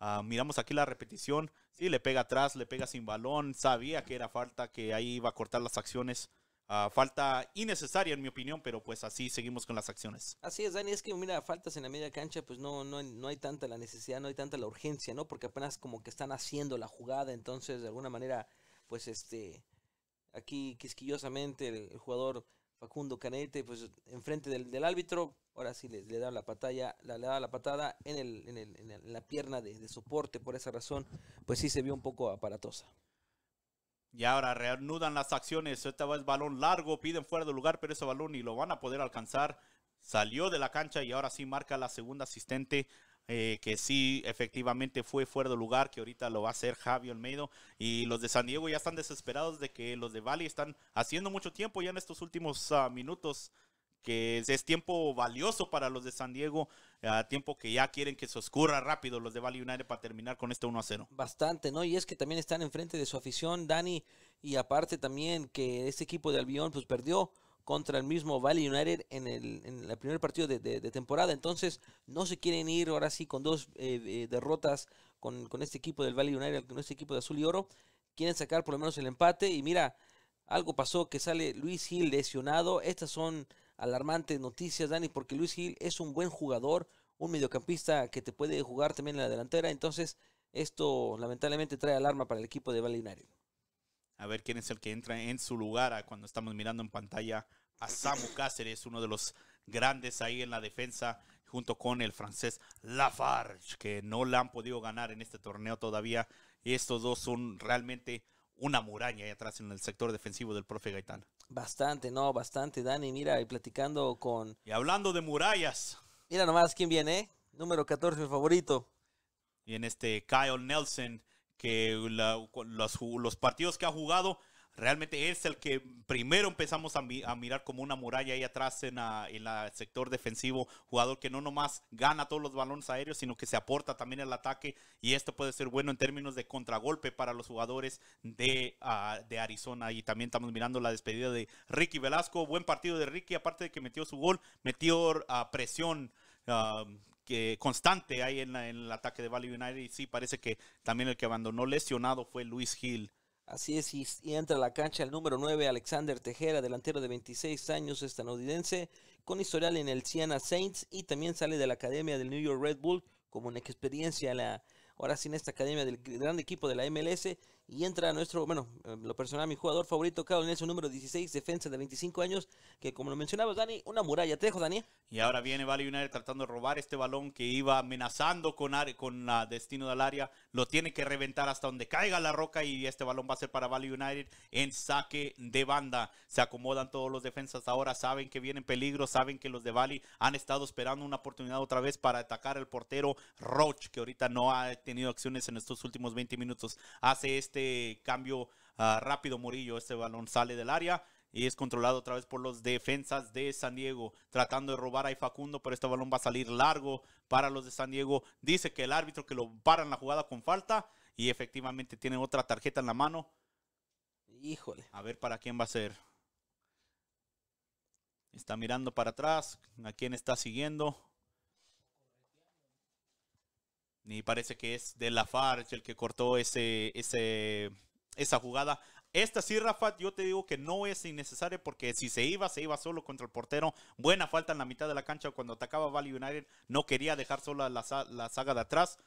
Ah, miramos aquí la repetición. Sí, le pega atrás, le pega sin balón. Sabía que era falta, que ahí iba a cortar las acciones Ah, falta innecesaria en mi opinión, pero pues así seguimos con las acciones. Así es, Dani, es que mira, faltas en la media cancha, pues no, no, no hay tanta la necesidad, no hay tanta la urgencia, ¿no? Porque apenas como que están haciendo la jugada, entonces de alguna manera, pues este, aquí quisquillosamente el, jugador Facundo Canete, pues enfrente del, árbitro, ahora sí le, da la patalla, la, da la patada en, el, en, el, la pierna de, de soporte, por esa razón, pues sí se vio un poco aparatosa. Y ahora reanudan las acciones. Esta vez balón largo, piden fuera de lugar, pero ese balón ni lo van a poder alcanzar. Salió de la cancha y ahora sí marca la segunda asistente. Eh, que sí, efectivamente fue fuera de lugar, que ahorita lo va a hacer Javi Olmedo. Y los de San Diego ya están desesperados de que los de Valley están haciendo mucho tiempo ya en estos últimos ah, minutos, que es tiempo valioso para los de San Diego a tiempo que ya quieren que se oscurra rápido los de Valley United para terminar con este 1 a 0. Bastante, ¿no? Y es que también están enfrente de su afición, Dani, y aparte también que este equipo de Albion pues perdió contra el mismo Valley United en el, en el primer partido de, temporada. Entonces, no se quieren ir ahora sí con dos eh, derrotas con, con, este equipo del Valley United, con este equipo de Azul y Oro. Quieren sacar por lo menos el empate. Y mira, algo pasó que sale Luis Gil lesionado. Estas son alarmante noticias, Dani, porque Luis Gil es un buen jugador, un mediocampista que te puede jugar también en la delantera. Entonces, esto lamentablemente trae alarma para el equipo de Balinario. A ver quién es el que entra en su lugar ah, cuando estamos mirando en pantalla a Samu Cáceres, uno de los grandes ahí en la defensa, junto con el francés Lafarge, que no la han podido ganar en este torneo todavía. Estos dos son realmente una muralla ahí atrás en el sector defensivo del profe Gaitán. Bastante, no, bastante, Dani. Mira, y platicando con. Y hablando de murallas. Mira nomás quién viene, ¿eh? Número 14, mi favorito. Y en este Kyle Nelson, que los partidos que ha jugado realmente es el que primero empezamos a, mirar como una muralla ahí atrás en, el sector defensivo, jugador que no nomás gana todos los balones aéreos, sino que se aporta también al ataque y esto puede ser bueno en términos de contragolpe para los jugadores ah, de, Arizona. Y también estamos mirando la despedida de Ricky Velasco, buen partido de Ricky, aparte de que metió su gol, metió ah, presión. Ah, que constante ahí en, en, el ataque de Valley United y sí parece que también el que abandonó lesionado fue Luis Gil Así es, y, entra a la cancha el número 9, Alexander Tejera, delantero de 26 años estadounidense, con historial en el Siena Saints y también sale de la academia del New York Red Bull como una experiencia. La, ahora sin esta academia del gran equipo de la MLS y entra nuestro, bueno, eh, lo personal, mi jugador favorito, Carlos Nelson, número 16, defensa de 25 años, que como lo mencionabas, Dani, una muralla. Te dejo, Dani. Y ahora viene Valley United tratando de robar este balón que iba amenazando con, con la ah, destino del área. Lo tiene que reventar hasta donde caiga la roca y este balón va a ser para Valley United en saque de banda. Se acomodan todos los defensas ahora, saben que vienen peligro, saben que los de Valley han estado esperando una oportunidad otra vez para atacar al portero Roach, que ahorita no ha tenido acciones en estos últimos 20 minutos. Hace este este cambio ah, rápido Murillo, este balón sale del área y es controlado otra vez por los defensas de San Diego, tratando de robar a Facundo, pero este balón va a salir largo para los de San Diego. Dice que el árbitro que lo para en la jugada con falta y efectivamente tiene otra tarjeta en la mano. Híjole. A ver para quién va a ser. Está mirando para atrás, a quién está siguiendo ni parece que es de Lafarge el que cortó ese, ese, esa jugada. Esta sí, Rafa, yo te digo que no es innecesaria porque si se iba, se iba solo contra el portero. Buena falta en la mitad de la cancha cuando atacaba Valley United. No quería dejar sola la, saga de atrás.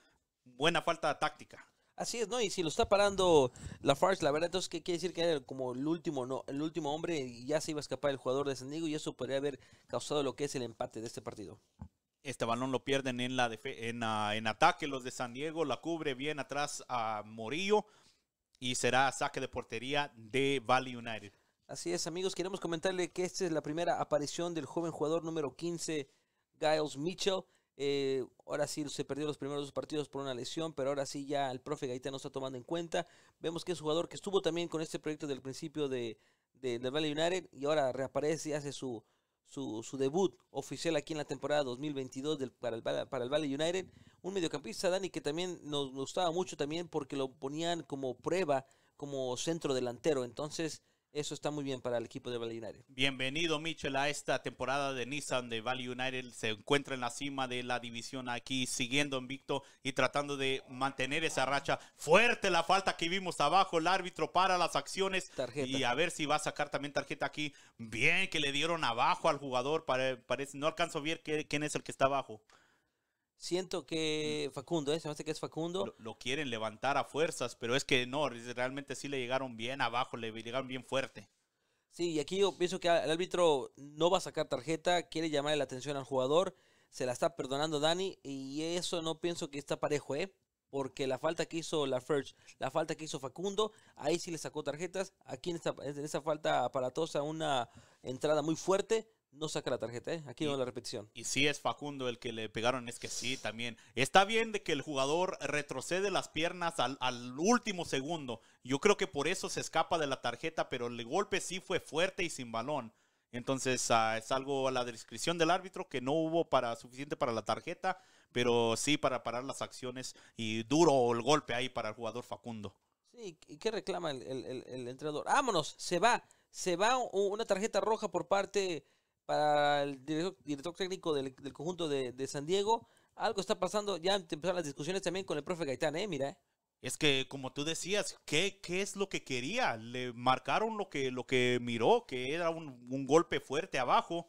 Buena falta táctica. Así es, ¿no? Y si lo está parando Lafarge, la verdad, entonces ¿qué quiere decir que era como el último, no, el último hombre ya se iba a escapar el jugador de San Diego y eso podría haber causado lo que es el empate de este partido. Este balón lo pierden en, la ah, en, ataque los de San Diego. La cubre bien atrás a Morillo. Y será saque de portería de Valley United. Así es, amigos. Queremos comentarle que esta es la primera aparición del joven jugador número 15, Giles Mitchell. Eh, ahora sí se perdió los primeros dos partidos por una lesión, pero ahora sí ya el profe Gaita nos está tomando en cuenta. Vemos que es un jugador que estuvo también con este proyecto del principio de, de, de Valley United y ahora reaparece y hace su, su, su, debut oficial aquí en la temporada 2022 del, para, el, para el Valley United. Un mediocampista, Dani, que también nos gustaba mucho también porque lo ponían como prueba, como centro delantero. Entonces, eso está muy bien para el equipo de Valley United. Bienvenido, Michel, a esta temporada de Nissan de Valley United. Se encuentra en la cima de la división aquí, siguiendo invicto y tratando de mantener esa racha. Fuerte la falta que vimos abajo. El árbitro para las acciones. Y a ver si va a sacar también tarjeta aquí. Bien que le dieron abajo al jugador. Parece, no alcanzo a ver quién es el que está abajo siento que Facundo, ¿eh? se que es Facundo. Lo, quieren levantar a fuerzas, pero es que no, realmente sí le llegaron bien abajo, le llegaron bien fuerte. Sí, y aquí yo pienso que el árbitro no va a sacar tarjeta, quiere llamar la atención al jugador, se la está perdonando Dani, y eso no pienso que está parejo, ¿eh? Porque la falta que hizo la first la falta que hizo Facundo, ahí sí le sacó tarjetas. Aquí en esa, en esa falta aparatosa, una entrada muy fuerte, no saca la tarjeta, ¿eh? Aquí la repetición. Y sí es Facundo el que le pegaron, es que sí, también. Está bien de que el jugador retrocede las piernas al, último segundo. Yo creo que por eso se escapa de la tarjeta, pero el golpe sí fue fuerte y sin balón. Entonces ah, es algo a la descripción del árbitro que no hubo para suficiente para la tarjeta, pero sí para parar las acciones y duro el golpe ahí para el jugador Facundo. Sí, ¿y qué reclama el, el entrenador? Vámonos, se va, se va una tarjeta roja por parte para el director, técnico del, conjunto de, San Diego. Algo está pasando, ya empezaron las discusiones también con el profe Gaitán, ¿eh? Mira. ¿eh? Es que, como tú decías, ¿qué, qué es lo que quería? Le marcaron lo que, lo que miró, que era un, golpe fuerte abajo.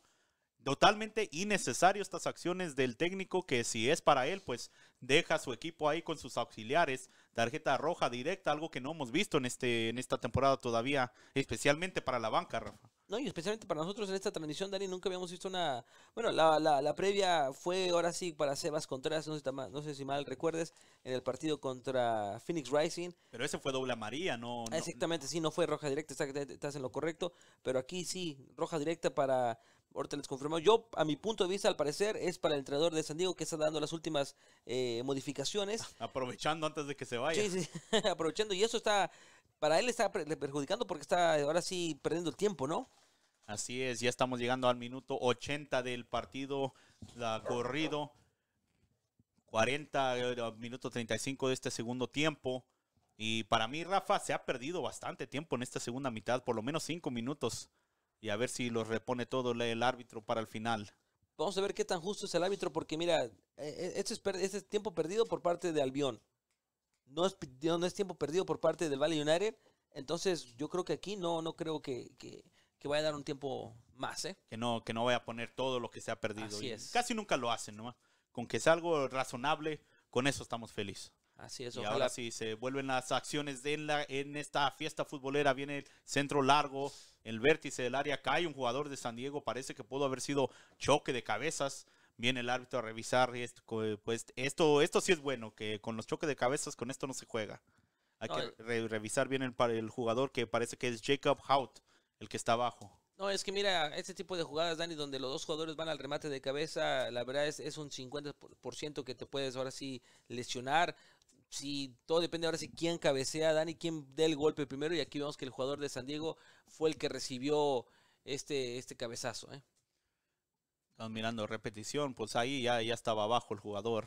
Totalmente innecesario estas acciones del técnico que si es para él, pues deja su equipo ahí con sus auxiliares. Tarjeta roja directa, algo que no hemos visto en, este, en esta temporada todavía, especialmente para la banca, Rafa. No, y especialmente para nosotros en esta transmisión, Dani, nunca habíamos visto una... Bueno, la, la, la previa fue ahora sí para Sebas Contreras, no sé, no sé, si mal recuerdes, en el partido contra Phoenix Rising. Pero ese fue doble amarilla, ¿no? Exactamente, sí, no fue roja directa, estás en lo correcto, pero aquí sí, roja directa para... Ahorita les confirmó. Yo, a mi punto de vista, al parecer, es para el entrenador de San Diego que está dando las últimas eh, modificaciones. Aprovechando antes de que se vaya. Sí, sí, aprovechando. Y eso está para él está perjudicando porque está ahora sí perdiendo el tiempo, ¿no? Así es, ya estamos llegando al minuto 80 del partido la corrido. 40 minutos 35 de este segundo tiempo. Y para mí, Rafa, se ha perdido bastante tiempo en esta segunda mitad, por lo menos 5 minutos. Y a ver si los repone todo el árbitro para el final. Vamos a ver qué tan justo es el árbitro, porque mira, eh, eh, este es, este es tiempo perdido por parte de Albión no es, tiempo perdido por parte del Valley United. Entonces, yo creo que aquí no, no creo que, vaya a dar un tiempo más. ¿eh? Que, no, que no vaya a poner todo lo que se ha perdido. Casi nunca lo hacen, ¿no? Con que es algo razonable, con eso estamos felices. Así es. Y ahora sí se vuelven las acciones de en, la, en esta fiesta futbolera. Viene el centro largo, el vértice del área. Cae un jugador de San Diego. Parece que pudo haber sido choque de cabezas viene el árbitro a revisar y esto, pues esto, esto sí es bueno, que con los choques de cabezas con esto no se juega. Hay que eh revisar bien el, el jugador que parece que es Jacob Hout, el que está abajo. No, es que mira, este tipo de jugadas, Dani, donde los dos jugadores van al remate de cabeza, la verdad es, es un 50% que te puedes ahora sí lesionar. Si todo depende ahora sí quién cabecea, Dani, quién dé el golpe primero. Y aquí vemos que el jugador de San Diego fue el que recibió este, este cabezazo. ¿eh? Estamos mirando repetición, pues ahí ya, ya estaba abajo el jugador.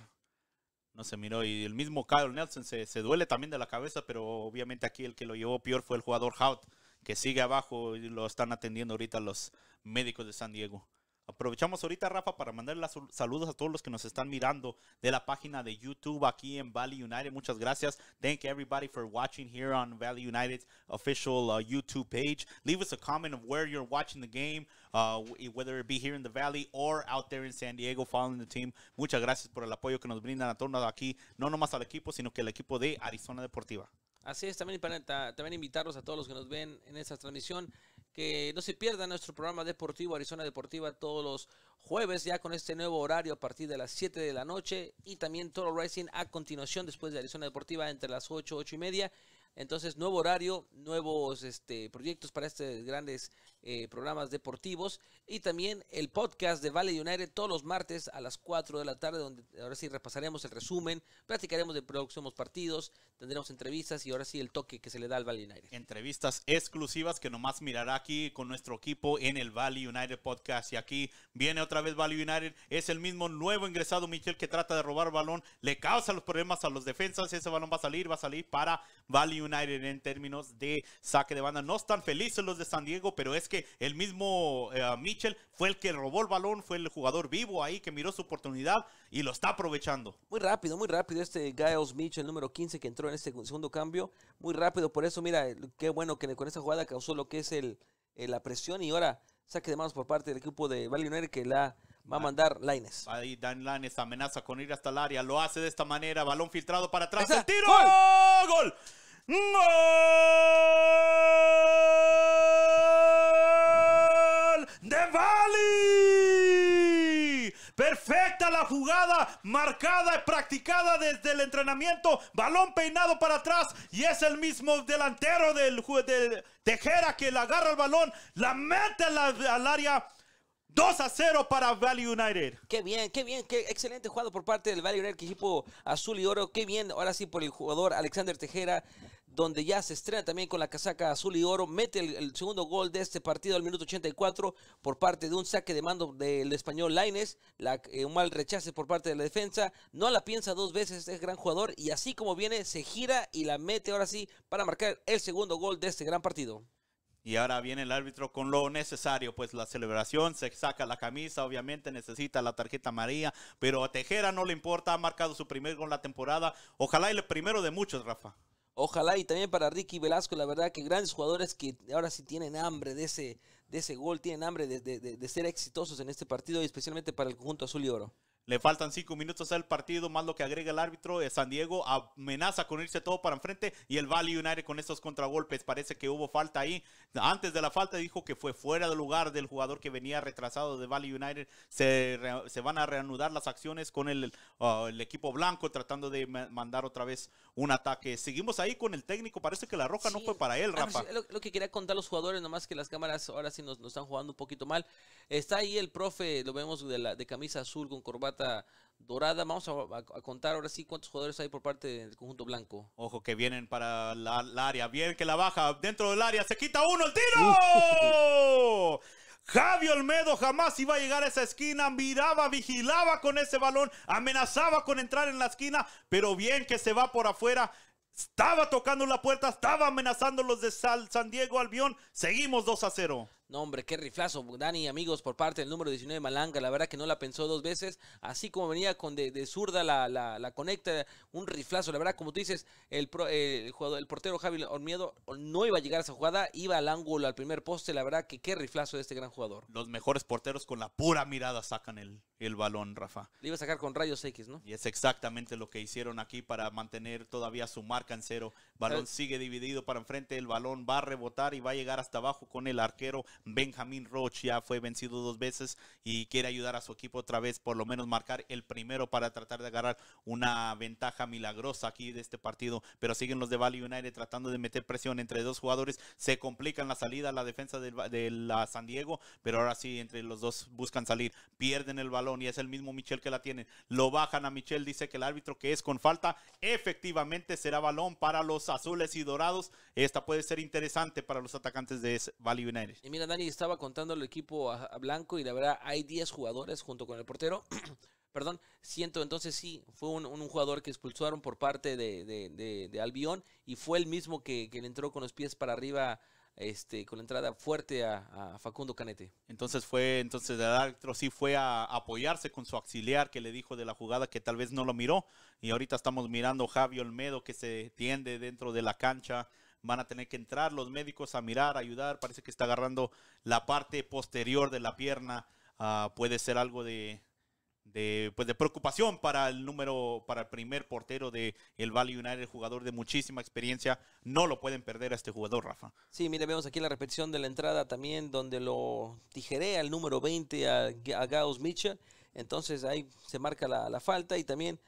No se miró. Y el mismo Kyle Nelson se, se duele también de la cabeza, pero obviamente aquí el que lo llevó peor fue el jugador Hout, que sigue abajo y lo están atendiendo ahorita los médicos de San Diego. Aprovechamos ahorita, Rafa, para mandar las saludos a todos los que nos están mirando de la página de YouTube aquí en Valley United. Muchas gracias. Thank everybody for watching here on Valley United's official uh, YouTube page. Leave us a comment of where you're watching the game, uh, whether it be here in the Valley or out there in San Diego following the team. Muchas gracias por el apoyo que nos brindan a todos aquí, no nomás al equipo, sino que al equipo de Arizona Deportiva. Así es, también, también invitarlos a todos los que nos ven en esta transmisión que no se pierda nuestro programa deportivo Arizona Deportiva todos los jueves, ya con este nuevo horario a partir de las 7 de la noche y también Toro Racing a continuación después de Arizona Deportiva entre las 8, 8 y media. Entonces, nuevo horario, nuevos este, proyectos para este grandes eh, programas deportivos y también el podcast de Valley United todos los martes a las 4 de la tarde, donde ahora sí repasaremos el resumen, platicaremos de próximos partidos, tendremos entrevistas y ahora sí el toque que se le da al Valley United. Entrevistas exclusivas que nomás mirará aquí con nuestro equipo en el Valley United Podcast. Y aquí viene otra vez Valley United, es el mismo nuevo ingresado Michel que trata de robar balón, le causa los problemas a los defensas, ese balón va a salir, va a salir para Valley United en términos de saque de banda. No están felices los de San Diego, pero es que el mismo eh, Mitchell fue el que robó el balón, fue el jugador vivo ahí que miró su oportunidad y lo está aprovechando. Muy rápido, muy rápido este Giles Mitchell, número 15 que entró en este segundo cambio, muy rápido, por eso mira, qué bueno que con esa jugada causó lo que es el, la presión y ahora saque de manos por parte del equipo de Valle que la va a ah, mandar Laines. Ahí Dan Laines amenaza con ir hasta el área, lo hace de esta manera, balón filtrado para atrás, ¡el tiro! ¡Gol! Perfecta la jugada marcada y practicada desde el entrenamiento. Balón peinado para atrás y es el mismo delantero del, Tejera que le agarra el balón, la mete al área. 2 a 0 para Valley United. Qué bien, qué bien, qué excelente jugado por parte del Valley United, equipo azul y oro. Qué bien, ahora sí, por el jugador Alexander Tejera donde ya se estrena también con la casaca azul y oro, mete el, segundo gol de este partido al minuto 84 por parte de un saque de mando del español Laines, eh, un mal rechace por parte de la defensa, no la piensa dos veces, es gran jugador y así como viene se gira y la mete ahora sí para marcar el segundo gol de este gran partido. Y ahora viene el árbitro con lo necesario, pues la celebración, se saca la camisa, obviamente necesita la tarjeta amarilla, pero a Tejera no le importa, ha marcado su primer gol la temporada. Ojalá el primero de muchos, Rafa. Ojalá y también para Ricky Velasco, la verdad que grandes jugadores que ahora sí tienen hambre de ese, de ese gol, tienen hambre de, de ser exitosos en este partido y especialmente para el conjunto azul y oro. Le faltan cinco minutos al partido, más lo que agrega el árbitro. Eh, San Diego amenaza con irse todo para enfrente y el Valley United con estos contragolpes. Parece que hubo falta ahí. Antes de la falta dijo que fue fuera de lugar del jugador que venía retrasado de Valley United. Se, van a reanudar las acciones con el, ah, equipo blanco tratando de mandar otra vez un ataque. Seguimos ahí con el técnico. Parece que la roja no fue para él, ah, Rafa. Lo, que quería contar los jugadores, nomás que las cámaras ahora sí nos, nos, están jugando un poquito mal. Está ahí el profe, lo vemos de, la, de camisa azul con corbata dorada. Vamos a, contar ahora sí cuántos jugadores hay por parte del conjunto blanco. Ojo que vienen para la, área. Bien que la baja dentro del área. Se quita uno el tiro. Javier Olmedo jamás iba a llegar a esa esquina, miraba, vigilaba con ese balón, amenazaba con entrar en la esquina, pero bien que se va por afuera, estaba tocando la puerta, estaba amenazando los de San Diego Albión, seguimos 2 a 0. No, hombre, qué riflazo, Dani, amigos, por parte del número 19 Malanga. La verdad que no la pensó dos veces. Así como venía con de, zurda, la, la, conecta, un riflazo. La verdad, como tú dices, el, el, jugador, el portero Javi Olmiedo no iba a llegar a esa jugada, iba al ángulo, al primer poste. La verdad que qué riflazo de este gran jugador. Los mejores porteros con la pura mirada sacan el, el balón, Rafa. Le iba a sacar con rayos X, ¿no? Y es exactamente lo que hicieron aquí para mantener todavía su marca en cero. Balón sigue dividido para enfrente, el balón va a rebotar y va a llegar hasta abajo con el arquero Benjamín Roche. Ya fue vencido dos veces y quiere ayudar a su equipo otra vez, por lo menos marcar el primero para tratar de agarrar una ventaja milagrosa aquí de este partido. Pero siguen los de Valley United tratando de meter presión entre dos jugadores. Se complican la salida, la defensa de la San Diego, pero ahora sí, entre los dos buscan salir. Pierden el balón y es el mismo Michel que la tiene. Lo bajan a Michel, dice que el árbitro que es con falta, efectivamente será balón para los azules y dorados. Esta puede ser interesante para los atacantes de Valley United. Y mira, Dani, estaba contando el equipo a, blanco y la verdad hay 10 jugadores junto con el portero. Perdón, siento, entonces sí, fue un, jugador que expulsaron por parte de, Albion y fue el mismo que, que le entró con los pies para arriba este, con la entrada fuerte a, Facundo Canete. Entonces fue, entonces sí fue a apoyarse con su auxiliar que le dijo de la jugada que tal vez no lo miró. Y ahorita estamos mirando Javi Olmedo que se tiende dentro de la cancha. Van a tener que entrar los médicos a mirar, a ayudar. Parece que está agarrando la parte posterior de la pierna. Ah, puede ser algo de, de, pues de preocupación para el número, para el primer portero de el Valley United, jugador de muchísima experiencia. No lo pueden perder a este jugador, Rafa. Sí, mire, vemos aquí la repetición de la entrada también, donde lo tijerea Al número 20 a, Gauss Mitchell. Entonces ahí se marca la, falta y también,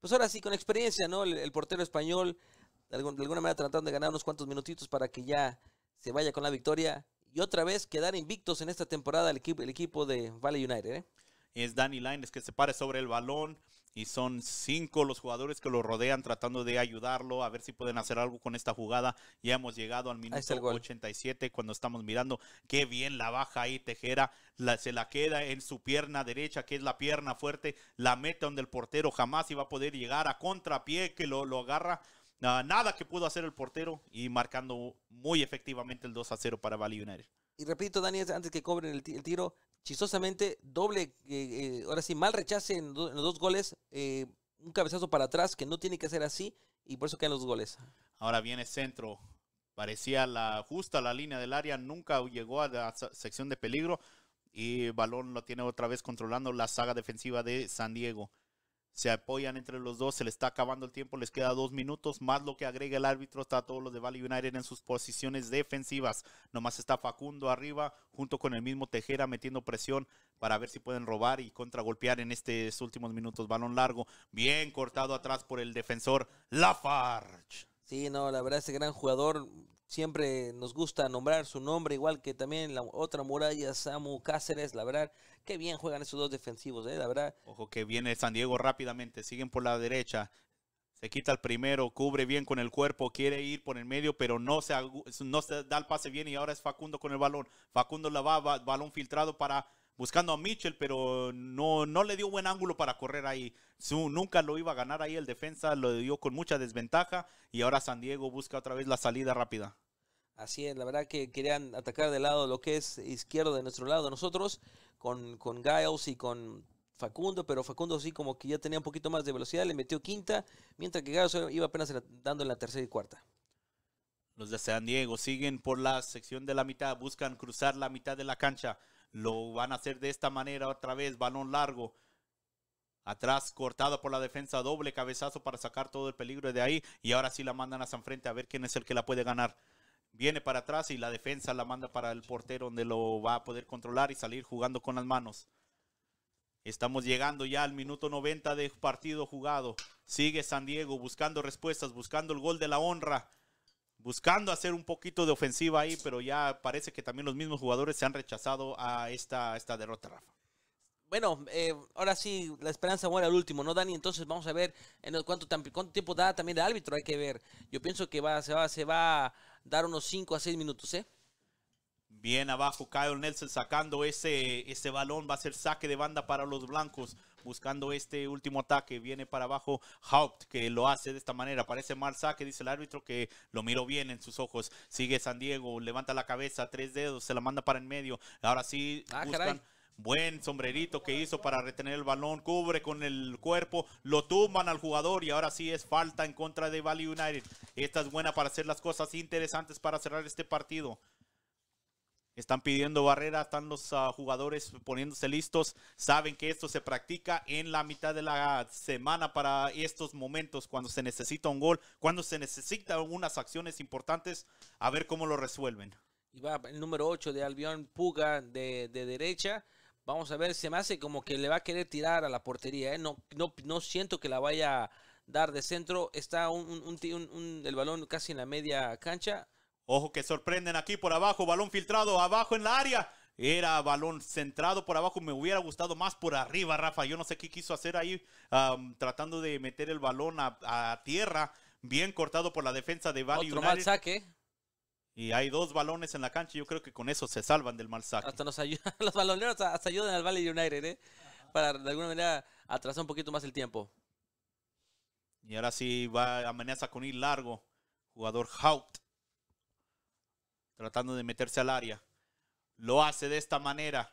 pues ahora sí, con experiencia, ¿no? El, portero español, de, alguna manera tratando de ganar unos cuantos minutitos para que ya se vaya con la victoria y otra vez quedar invictos en esta temporada el equipo, el equipo de Valley United. ¿eh? es Dani Lines que se pare sobre el balón y son cinco los jugadores que lo rodean tratando de ayudarlo a ver si pueden hacer algo con esta jugada. Ya hemos llegado al minuto 87 cuando estamos mirando qué bien la baja ahí Tejera, se la queda en su pierna derecha que es la pierna fuerte, la mete donde el portero jamás iba a poder llegar a contrapié que lo, agarra. Ah, nada, que pudo hacer el portero y marcando muy efectivamente el 2 a 0 para Valley Y repito, Daniel, antes que cobren el tiro, chistosamente, doble, eh, eh, ahora sí, mal rechace en, los dos goles, eh, un cabezazo para atrás que no tiene que ser así y por eso quedan los goles. Ahora viene centro, parecía la justa la línea del área, nunca llegó a la sección de peligro y balón lo tiene otra vez controlando la saga defensiva de San Diego se apoyan entre los dos, se le está acabando el tiempo, les queda dos minutos, más lo que agrega el árbitro, está todos los de Valley United en sus posiciones defensivas, nomás está Facundo arriba, junto con el mismo Tejera metiendo presión para ver si pueden robar y contragolpear en estos últimos minutos, balón largo, bien cortado atrás por el defensor Lafarge. Sí, no, la verdad ese gran jugador Siempre nos gusta nombrar su nombre, igual que también la otra muralla, Samu Cáceres, la verdad, qué bien juegan esos dos defensivos, eh, la verdad. Ojo que viene San Diego rápidamente, siguen por la derecha, se quita el primero, cubre bien con el cuerpo, quiere ir por el medio, pero no se, no se da el pase bien y ahora es Facundo con el balón. Facundo la va balón filtrado para buscando a Mitchell, pero no, no le dio buen ángulo para correr ahí. Su, nunca lo iba a ganar ahí el defensa, lo dio con mucha desventaja y ahora San Diego busca otra vez la salida rápida. Así es, la verdad que querían atacar de lado lo que es izquierdo de nuestro lado, nosotros, con, con Giles y con Facundo, pero Facundo sí como que ya tenía un poquito más de velocidad, le metió quinta, mientras que Giles iba apenas dando en la tercera y cuarta. Los de San Diego siguen por la sección de la mitad, buscan cruzar la mitad de la cancha. Lo van a hacer de esta manera otra vez. Balón largo. Atrás cortado por la defensa. Doble cabezazo para sacar todo el peligro de ahí. Y ahora sí la mandan hacia enfrente a ver quién es el que la puede ganar. Viene para atrás y la defensa la manda para el portero donde lo va a poder controlar y salir jugando con las manos. Estamos llegando ya al minuto 90 de partido jugado. Sigue San Diego buscando respuestas, buscando el gol de la honra buscando hacer un poquito de ofensiva ahí, pero ya parece que también los mismos jugadores se han rechazado a esta, esta derrota, Rafa. Bueno, eh, ahora sí, la esperanza muere al último, ¿no, Dani? Entonces vamos a ver en el cuánto, cuánto tiempo da también el árbitro, hay que ver. Yo pienso que se, va, se va a dar unos 5 a 6 minutos, ¿eh? Bien abajo, Kyle Nelson sacando ese, ese balón, va a ser saque de banda para los blancos buscando este último ataque. Viene para abajo Haupt, que lo hace de esta manera. Parece mal que dice el árbitro que lo miró bien en sus ojos. Sigue San Diego, levanta la cabeza, tres dedos, se la manda para en medio. Ahora sí ah, buscan. Buen sombrerito que hizo para retener el balón. Cubre con el cuerpo. Lo tumban al jugador y ahora sí es falta en contra de Valley United. Esta es buena para hacer las cosas interesantes para cerrar este partido están pidiendo barrera, están los ah, jugadores poniéndose listos, saben que esto se practica en la mitad de la semana para estos momentos, cuando se necesita un gol, cuando se necesitan unas acciones importantes, a ver cómo lo resuelven. Y va el número 8 de Albion Puga de, derecha. Vamos a ver, se me hace como que le va a querer tirar a la portería. ¿eh? No, no, no siento que la vaya a dar de centro. Está un, el balón casi en la media cancha. Ojo que sorprenden aquí por abajo. Balón filtrado abajo en la área. Era balón centrado por abajo. Me hubiera gustado más por arriba, Rafa. Yo no sé qué quiso hacer ahí tratando de meter el balón a, tierra. Bien cortado por la defensa de Valley Otro mal saque. Y hay dos balones en la cancha. Yo creo que con eso se salvan del mal saque. Hasta nos ayudan, los baloneros hasta ayudan al Valley United, ¿eh? Para de alguna manera atrasar un poquito más el tiempo. Y ahora sí va amenaza con ir largo. Jugador Haupt tratando de meterse al área. Lo hace de esta manera.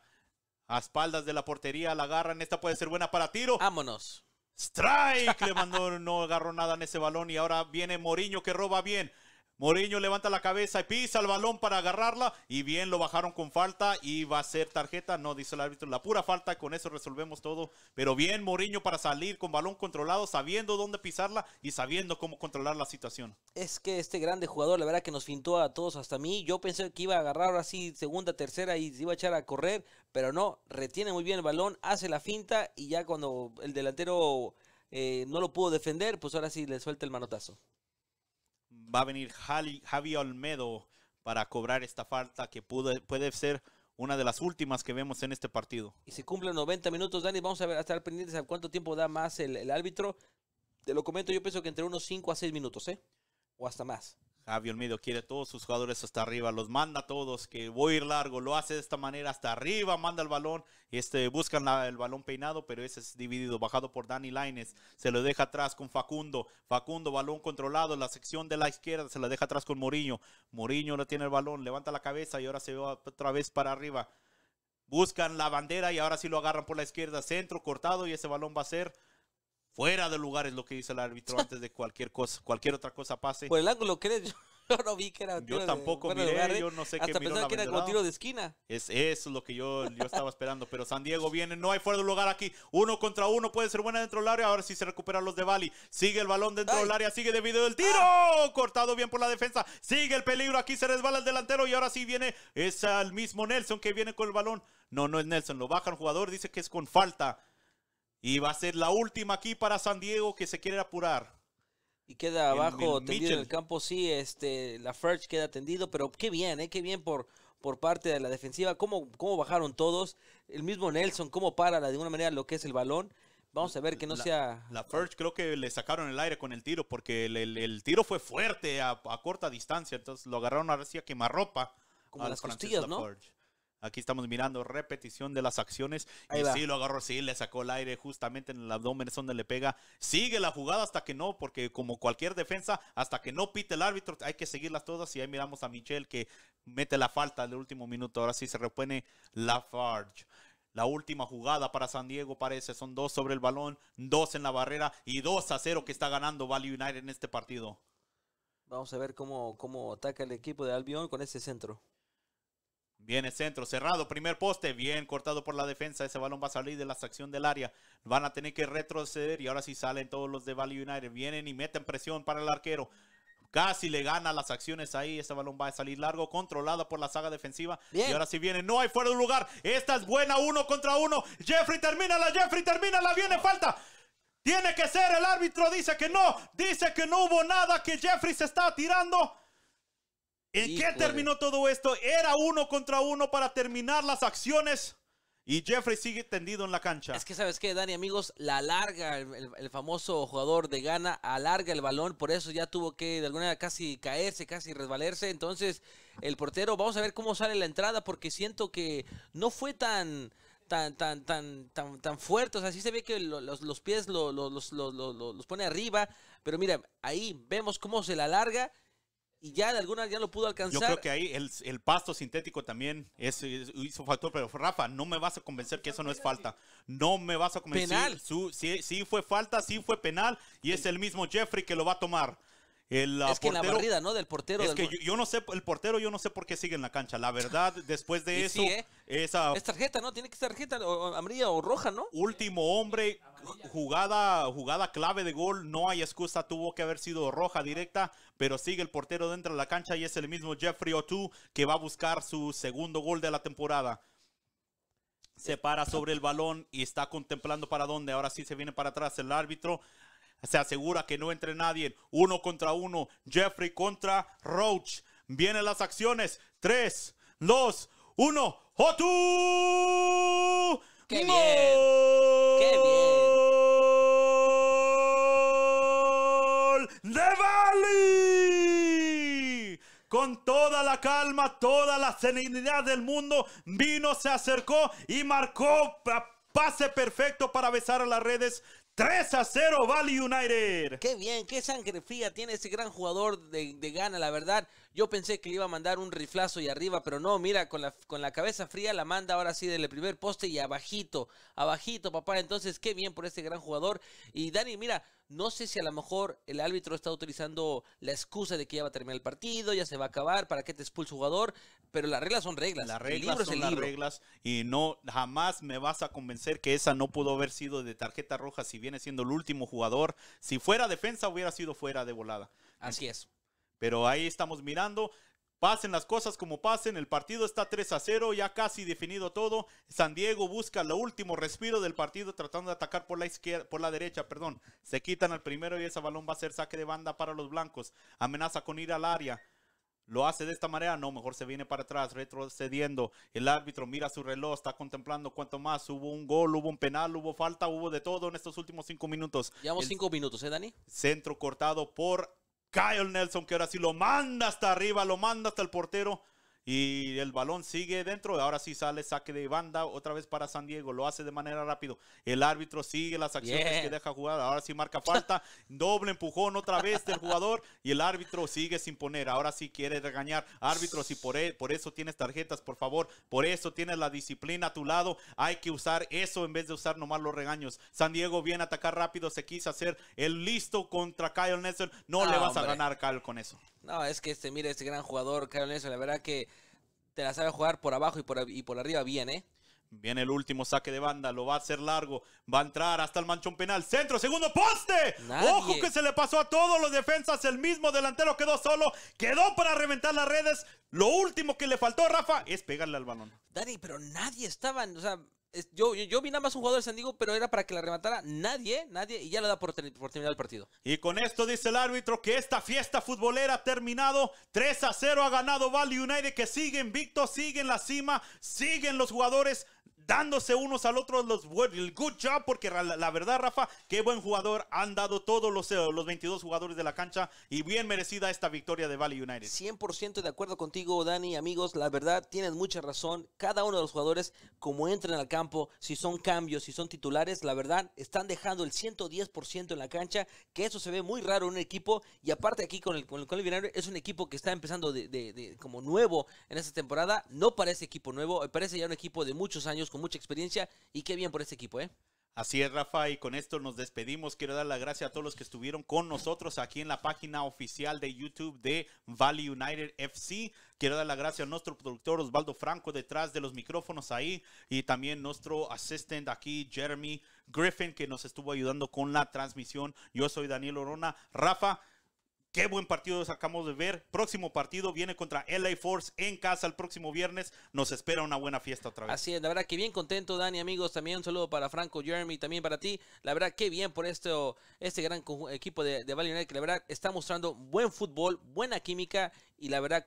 A espaldas de la portería, la agarran. Esta puede ser buena para tiro. Vámonos. Strike. Le mandó, no agarró nada en ese balón. Y ahora viene Moriño que roba bien. Moriño levanta la cabeza y pisa el balón para agarrarla. Y bien, lo bajaron con falta y va a ser tarjeta. No, dice el árbitro, la pura falta. Con eso resolvemos todo. Pero bien, Moriño para salir con balón controlado, sabiendo dónde pisarla y sabiendo cómo controlar la situación. Es que este grande jugador, la verdad que nos fintó a todos hasta a mí. Yo pensé que iba a agarrar así segunda, tercera y se iba a echar a correr. Pero no, retiene muy bien el balón, hace la finta y ya cuando el delantero eh, no lo pudo defender, pues ahora sí le suelta el manotazo va a venir Javi, Olmedo para cobrar esta falta que puede ser una de las últimas que vemos en este partido. Y si cumplen 90 minutos, Dani, vamos a, ver, estar pendientes a cuánto tiempo da más el, árbitro. Te lo comento, yo pienso que entre unos 5 a 6 minutos, ¿eh? O hasta más. Javi Olmedo quiere todos sus jugadores hasta arriba, los manda a todos, que voy a ir largo, lo hace de esta manera, hasta arriba, manda el balón, este, buscan el balón peinado, pero ese es dividido, bajado por Dani Laines, se lo deja atrás con Facundo, Facundo, balón controlado, la sección de la izquierda, se la deja atrás con Moriño, Moriño no tiene el balón, levanta la cabeza y ahora se va otra vez para arriba, buscan la bandera y ahora sí lo agarran por la izquierda, centro cortado y ese balón va a ser fuera de lugar es lo que dice el árbitro antes de cualquier cosa, cualquier otra cosa pase. Por el ángulo ¿crees? yo no vi que era tiro Yo tampoco miré, ¿eh? yo no sé qué miró pensaba que era como tiro de esquina. Es eso lo que yo, yo estaba esperando, pero San Diego viene, no hay fuera de lugar aquí. Uno contra uno puede ser buena dentro del área, ahora sí se recuperan los de Bali. Sigue el balón dentro del área, sigue debido del tiro, ah. cortado bien por la defensa. Sigue el peligro, aquí se resbala el delantero y ahora sí viene es al mismo Nelson que viene con el balón. No, no es Nelson, lo baja el jugador, dice que es con falta. Y va a ser la última aquí para San Diego que se quiere apurar. Y queda abajo tendido en el campo, sí, este, la Ferch queda tendido, pero qué bien, ¿eh? qué bien por, por parte de la defensiva, cómo, bajaron todos, el mismo Nelson, cómo para de alguna manera lo que es el balón. Vamos a ver que no sea... La Ferch creo que le sacaron el aire con el tiro, porque el, tiro fue fuerte a, corta distancia, entonces lo agarraron sí a quemarropa. Como a las costillas, ¿no? Aquí estamos mirando repetición de las acciones. y sí, lo agarró, sí, le sacó el aire justamente en el abdomen, es donde le pega. Sigue la jugada hasta que no, porque como cualquier defensa, hasta que no pite el árbitro, hay que seguirlas todas. Y ahí miramos a Michelle que mete la falta del último minuto. Ahora sí se repone Lafarge. La última jugada para San Diego parece. Son dos sobre el balón, dos en la barrera y dos a cero que está ganando Valley United en este partido. Vamos a ver cómo, cómo ataca el equipo de Albion con ese centro. Viene centro cerrado, primer poste, bien cortado por la defensa. Ese balón va a salir de la sección del área. Van a tener que retroceder y ahora sí salen todos los de Valley United. Vienen y meten presión para el arquero. Casi le gana las acciones ahí. Ese balón va a salir largo, controlado por la saga defensiva. Y ahora sí viene, no hay fuera de lugar. Esta es buena, uno contra uno. Jeffrey, termina la Jeffrey, termina la viene falta. Tiene que ser, el árbitro dice que no. Dice que no hubo nada, que Jeffrey se está tirando. ¿En qué terminó todo esto? Era uno contra uno para terminar las acciones. Y Jeffrey sigue tendido en la cancha. Es que sabes qué, Dani, amigos, la larga, el, famoso jugador de Ghana alarga el balón, por eso ya tuvo que de alguna manera casi caerse, casi resbalarse. Entonces, el portero, vamos a ver cómo sale la entrada, porque siento que no fue tan, tan, tan, tan, tan, tan fuerte. O sea, sí se ve que los, pies los, los pone arriba. Pero mira, ahí vemos cómo se la alarga y ya de alguna ya lo pudo alcanzar. Yo creo que ahí el, el pasto sintético también es, es, hizo factor, pero Rafa, no me vas a convencer que eso no es falta. No me vas a convencer. Penal. Sí, sí, sí fue falta, sí fue penal y es el mismo Jeffrey que lo va a tomar. Ah, es que en la barrida, ¿no? Del portero. Es que yo, no sé, el portero yo no sé por qué sigue en la cancha. La verdad, después de eso, ¿eh? Es tarjeta, ¿no? Tiene que ser tarjeta amarilla o roja, ¿no? Último hombre, jugada, jugada clave de gol, no hay excusa, tuvo que haber sido roja directa, pero sigue el portero dentro de la cancha y es el mismo Jeffrey Otu que va a buscar su segundo gol de la temporada. Se para sobre el balón y está contemplando para dónde. Ahora sí se viene para atrás el árbitro se asegura que no entre nadie. Uno contra uno, Jeffrey contra Roach. Vienen las acciones. Tres, dos, uno. ¡Hotu! ¡Qué bien! ¡Qué bien! ¡De Bali! Con toda la calma, toda la serenidad del mundo, vino, se acercó y marcó pase perfecto para besar a las redes. 3 a 0 Valley United. Qué bien, qué sangre fría tiene ese gran jugador de, gana, la verdad. Yo pensé que le iba a mandar un riflazo y arriba, pero no, mira, con la, con la cabeza fría la manda ahora sí del primer poste y abajito, abajito, papá. Entonces, qué bien por ese gran jugador. Y Dani, mira, no sé si a lo mejor el árbitro está utilizando la excusa de que ya va a terminar el partido, ya se va a acabar, para qué te expulsa el jugador, pero las reglas son reglas. Las reglas son las reglas y no jamás me vas a convencer que esa no pudo haber sido de tarjeta roja si viene siendo el último jugador. Si fuera defensa hubiera sido fuera de volada. Así es. Pero ahí estamos mirando. Pasen las cosas como pasen, el partido está 3 a 0, ya casi definido todo. San Diego busca el último respiro del partido tratando de atacar por la izquierda, por la derecha, perdón. Se quitan al primero y ese balón va a ser saque de banda para los blancos. Amenaza con ir al área. Lo hace de esta manera, no, mejor se viene para atrás, retrocediendo. El árbitro mira su reloj, está contemplando cuánto más. Hubo un gol, hubo un penal, hubo falta, hubo de todo en estos últimos cinco minutos. Llevamos cinco minutos, ¿eh, Dani? Centro cortado por Kyle Nelson, que ahora sí lo manda hasta arriba, lo manda hasta el portero. Y el balón sigue dentro. Ahora sí sale saque de banda otra vez para San Diego. Lo hace de manera rápido. El árbitro sigue las acciones que deja jugar. Ahora sí marca falta. Doble empujón otra vez del jugador. Y el árbitro sigue sin poner. Ahora sí quiere regañar. Árbitros, y e, por, eso tienes tarjetas, por favor. Por eso tienes la disciplina a tu lado. Hay que usar eso en vez de usar nomás los regaños. San Diego viene a atacar rápido. Se quiso hacer el listo contra Kyle Nelson. No le ah, vas a ganar, Kyle, con eso. No, es que este, mire, este gran jugador, Carlos Nelson, la verdad que te la sabe jugar por abajo y por, por arriba bien, ¿eh? Viene el último saque de banda, lo va a hacer largo, va a entrar hasta el manchón penal. Centro, segundo poste. Ojo que se le pasó a todos los defensas, el mismo delantero quedó solo, quedó para reventar las redes. Lo último que le faltó Rafa es pegarle al balón. Dani, pero nadie estaba, o sea, yo, yo, vi nada más un jugador de San Diego, pero era para que la rematara nadie, nadie, y ya lo da por, terminar el partido. Y con esto dice el árbitro que esta fiesta futbolera ha terminado. 3 a 0 ha ganado Valley United, que siguen invicto, siguen la cima, siguen los jugadores dándose unos al otro los good job porque la, verdad Rafa qué buen jugador han dado todos los eh, los 22 jugadores de la cancha y bien merecida esta victoria de Valley United 100% de acuerdo contigo Dani amigos la verdad tienes mucha razón cada uno de los jugadores como entran al campo si son cambios si son titulares la verdad están dejando el 110% en la cancha que eso se ve muy raro en un equipo y aparte aquí con el con el, es un equipo que está empezando de, como nuevo en esta temporada no parece equipo nuevo parece ya un equipo de muchos años mucha experiencia y qué bien por este equipo, ¿eh? Así es, Rafa, y con esto nos despedimos. Quiero dar las gracias a todos los que estuvieron con nosotros aquí en la página oficial de YouTube de Valley United FC. Quiero dar las gracias a nuestro productor Osvaldo Franco detrás de los micrófonos ahí y también nuestro asistente aquí, Jeremy Griffin, que nos estuvo ayudando con la transmisión. Yo soy Daniel Orona. Rafa, Qué buen partido sacamos de ver. Próximo partido viene contra LA Force en casa el próximo viernes. Nos espera una buena fiesta otra vez. Así es, la verdad que bien contento, Dani, amigos. También un saludo para Franco, Jeremy, también para ti. La verdad que bien por esto, este gran equipo de, de United, que la verdad está mostrando buen fútbol, buena química y la verdad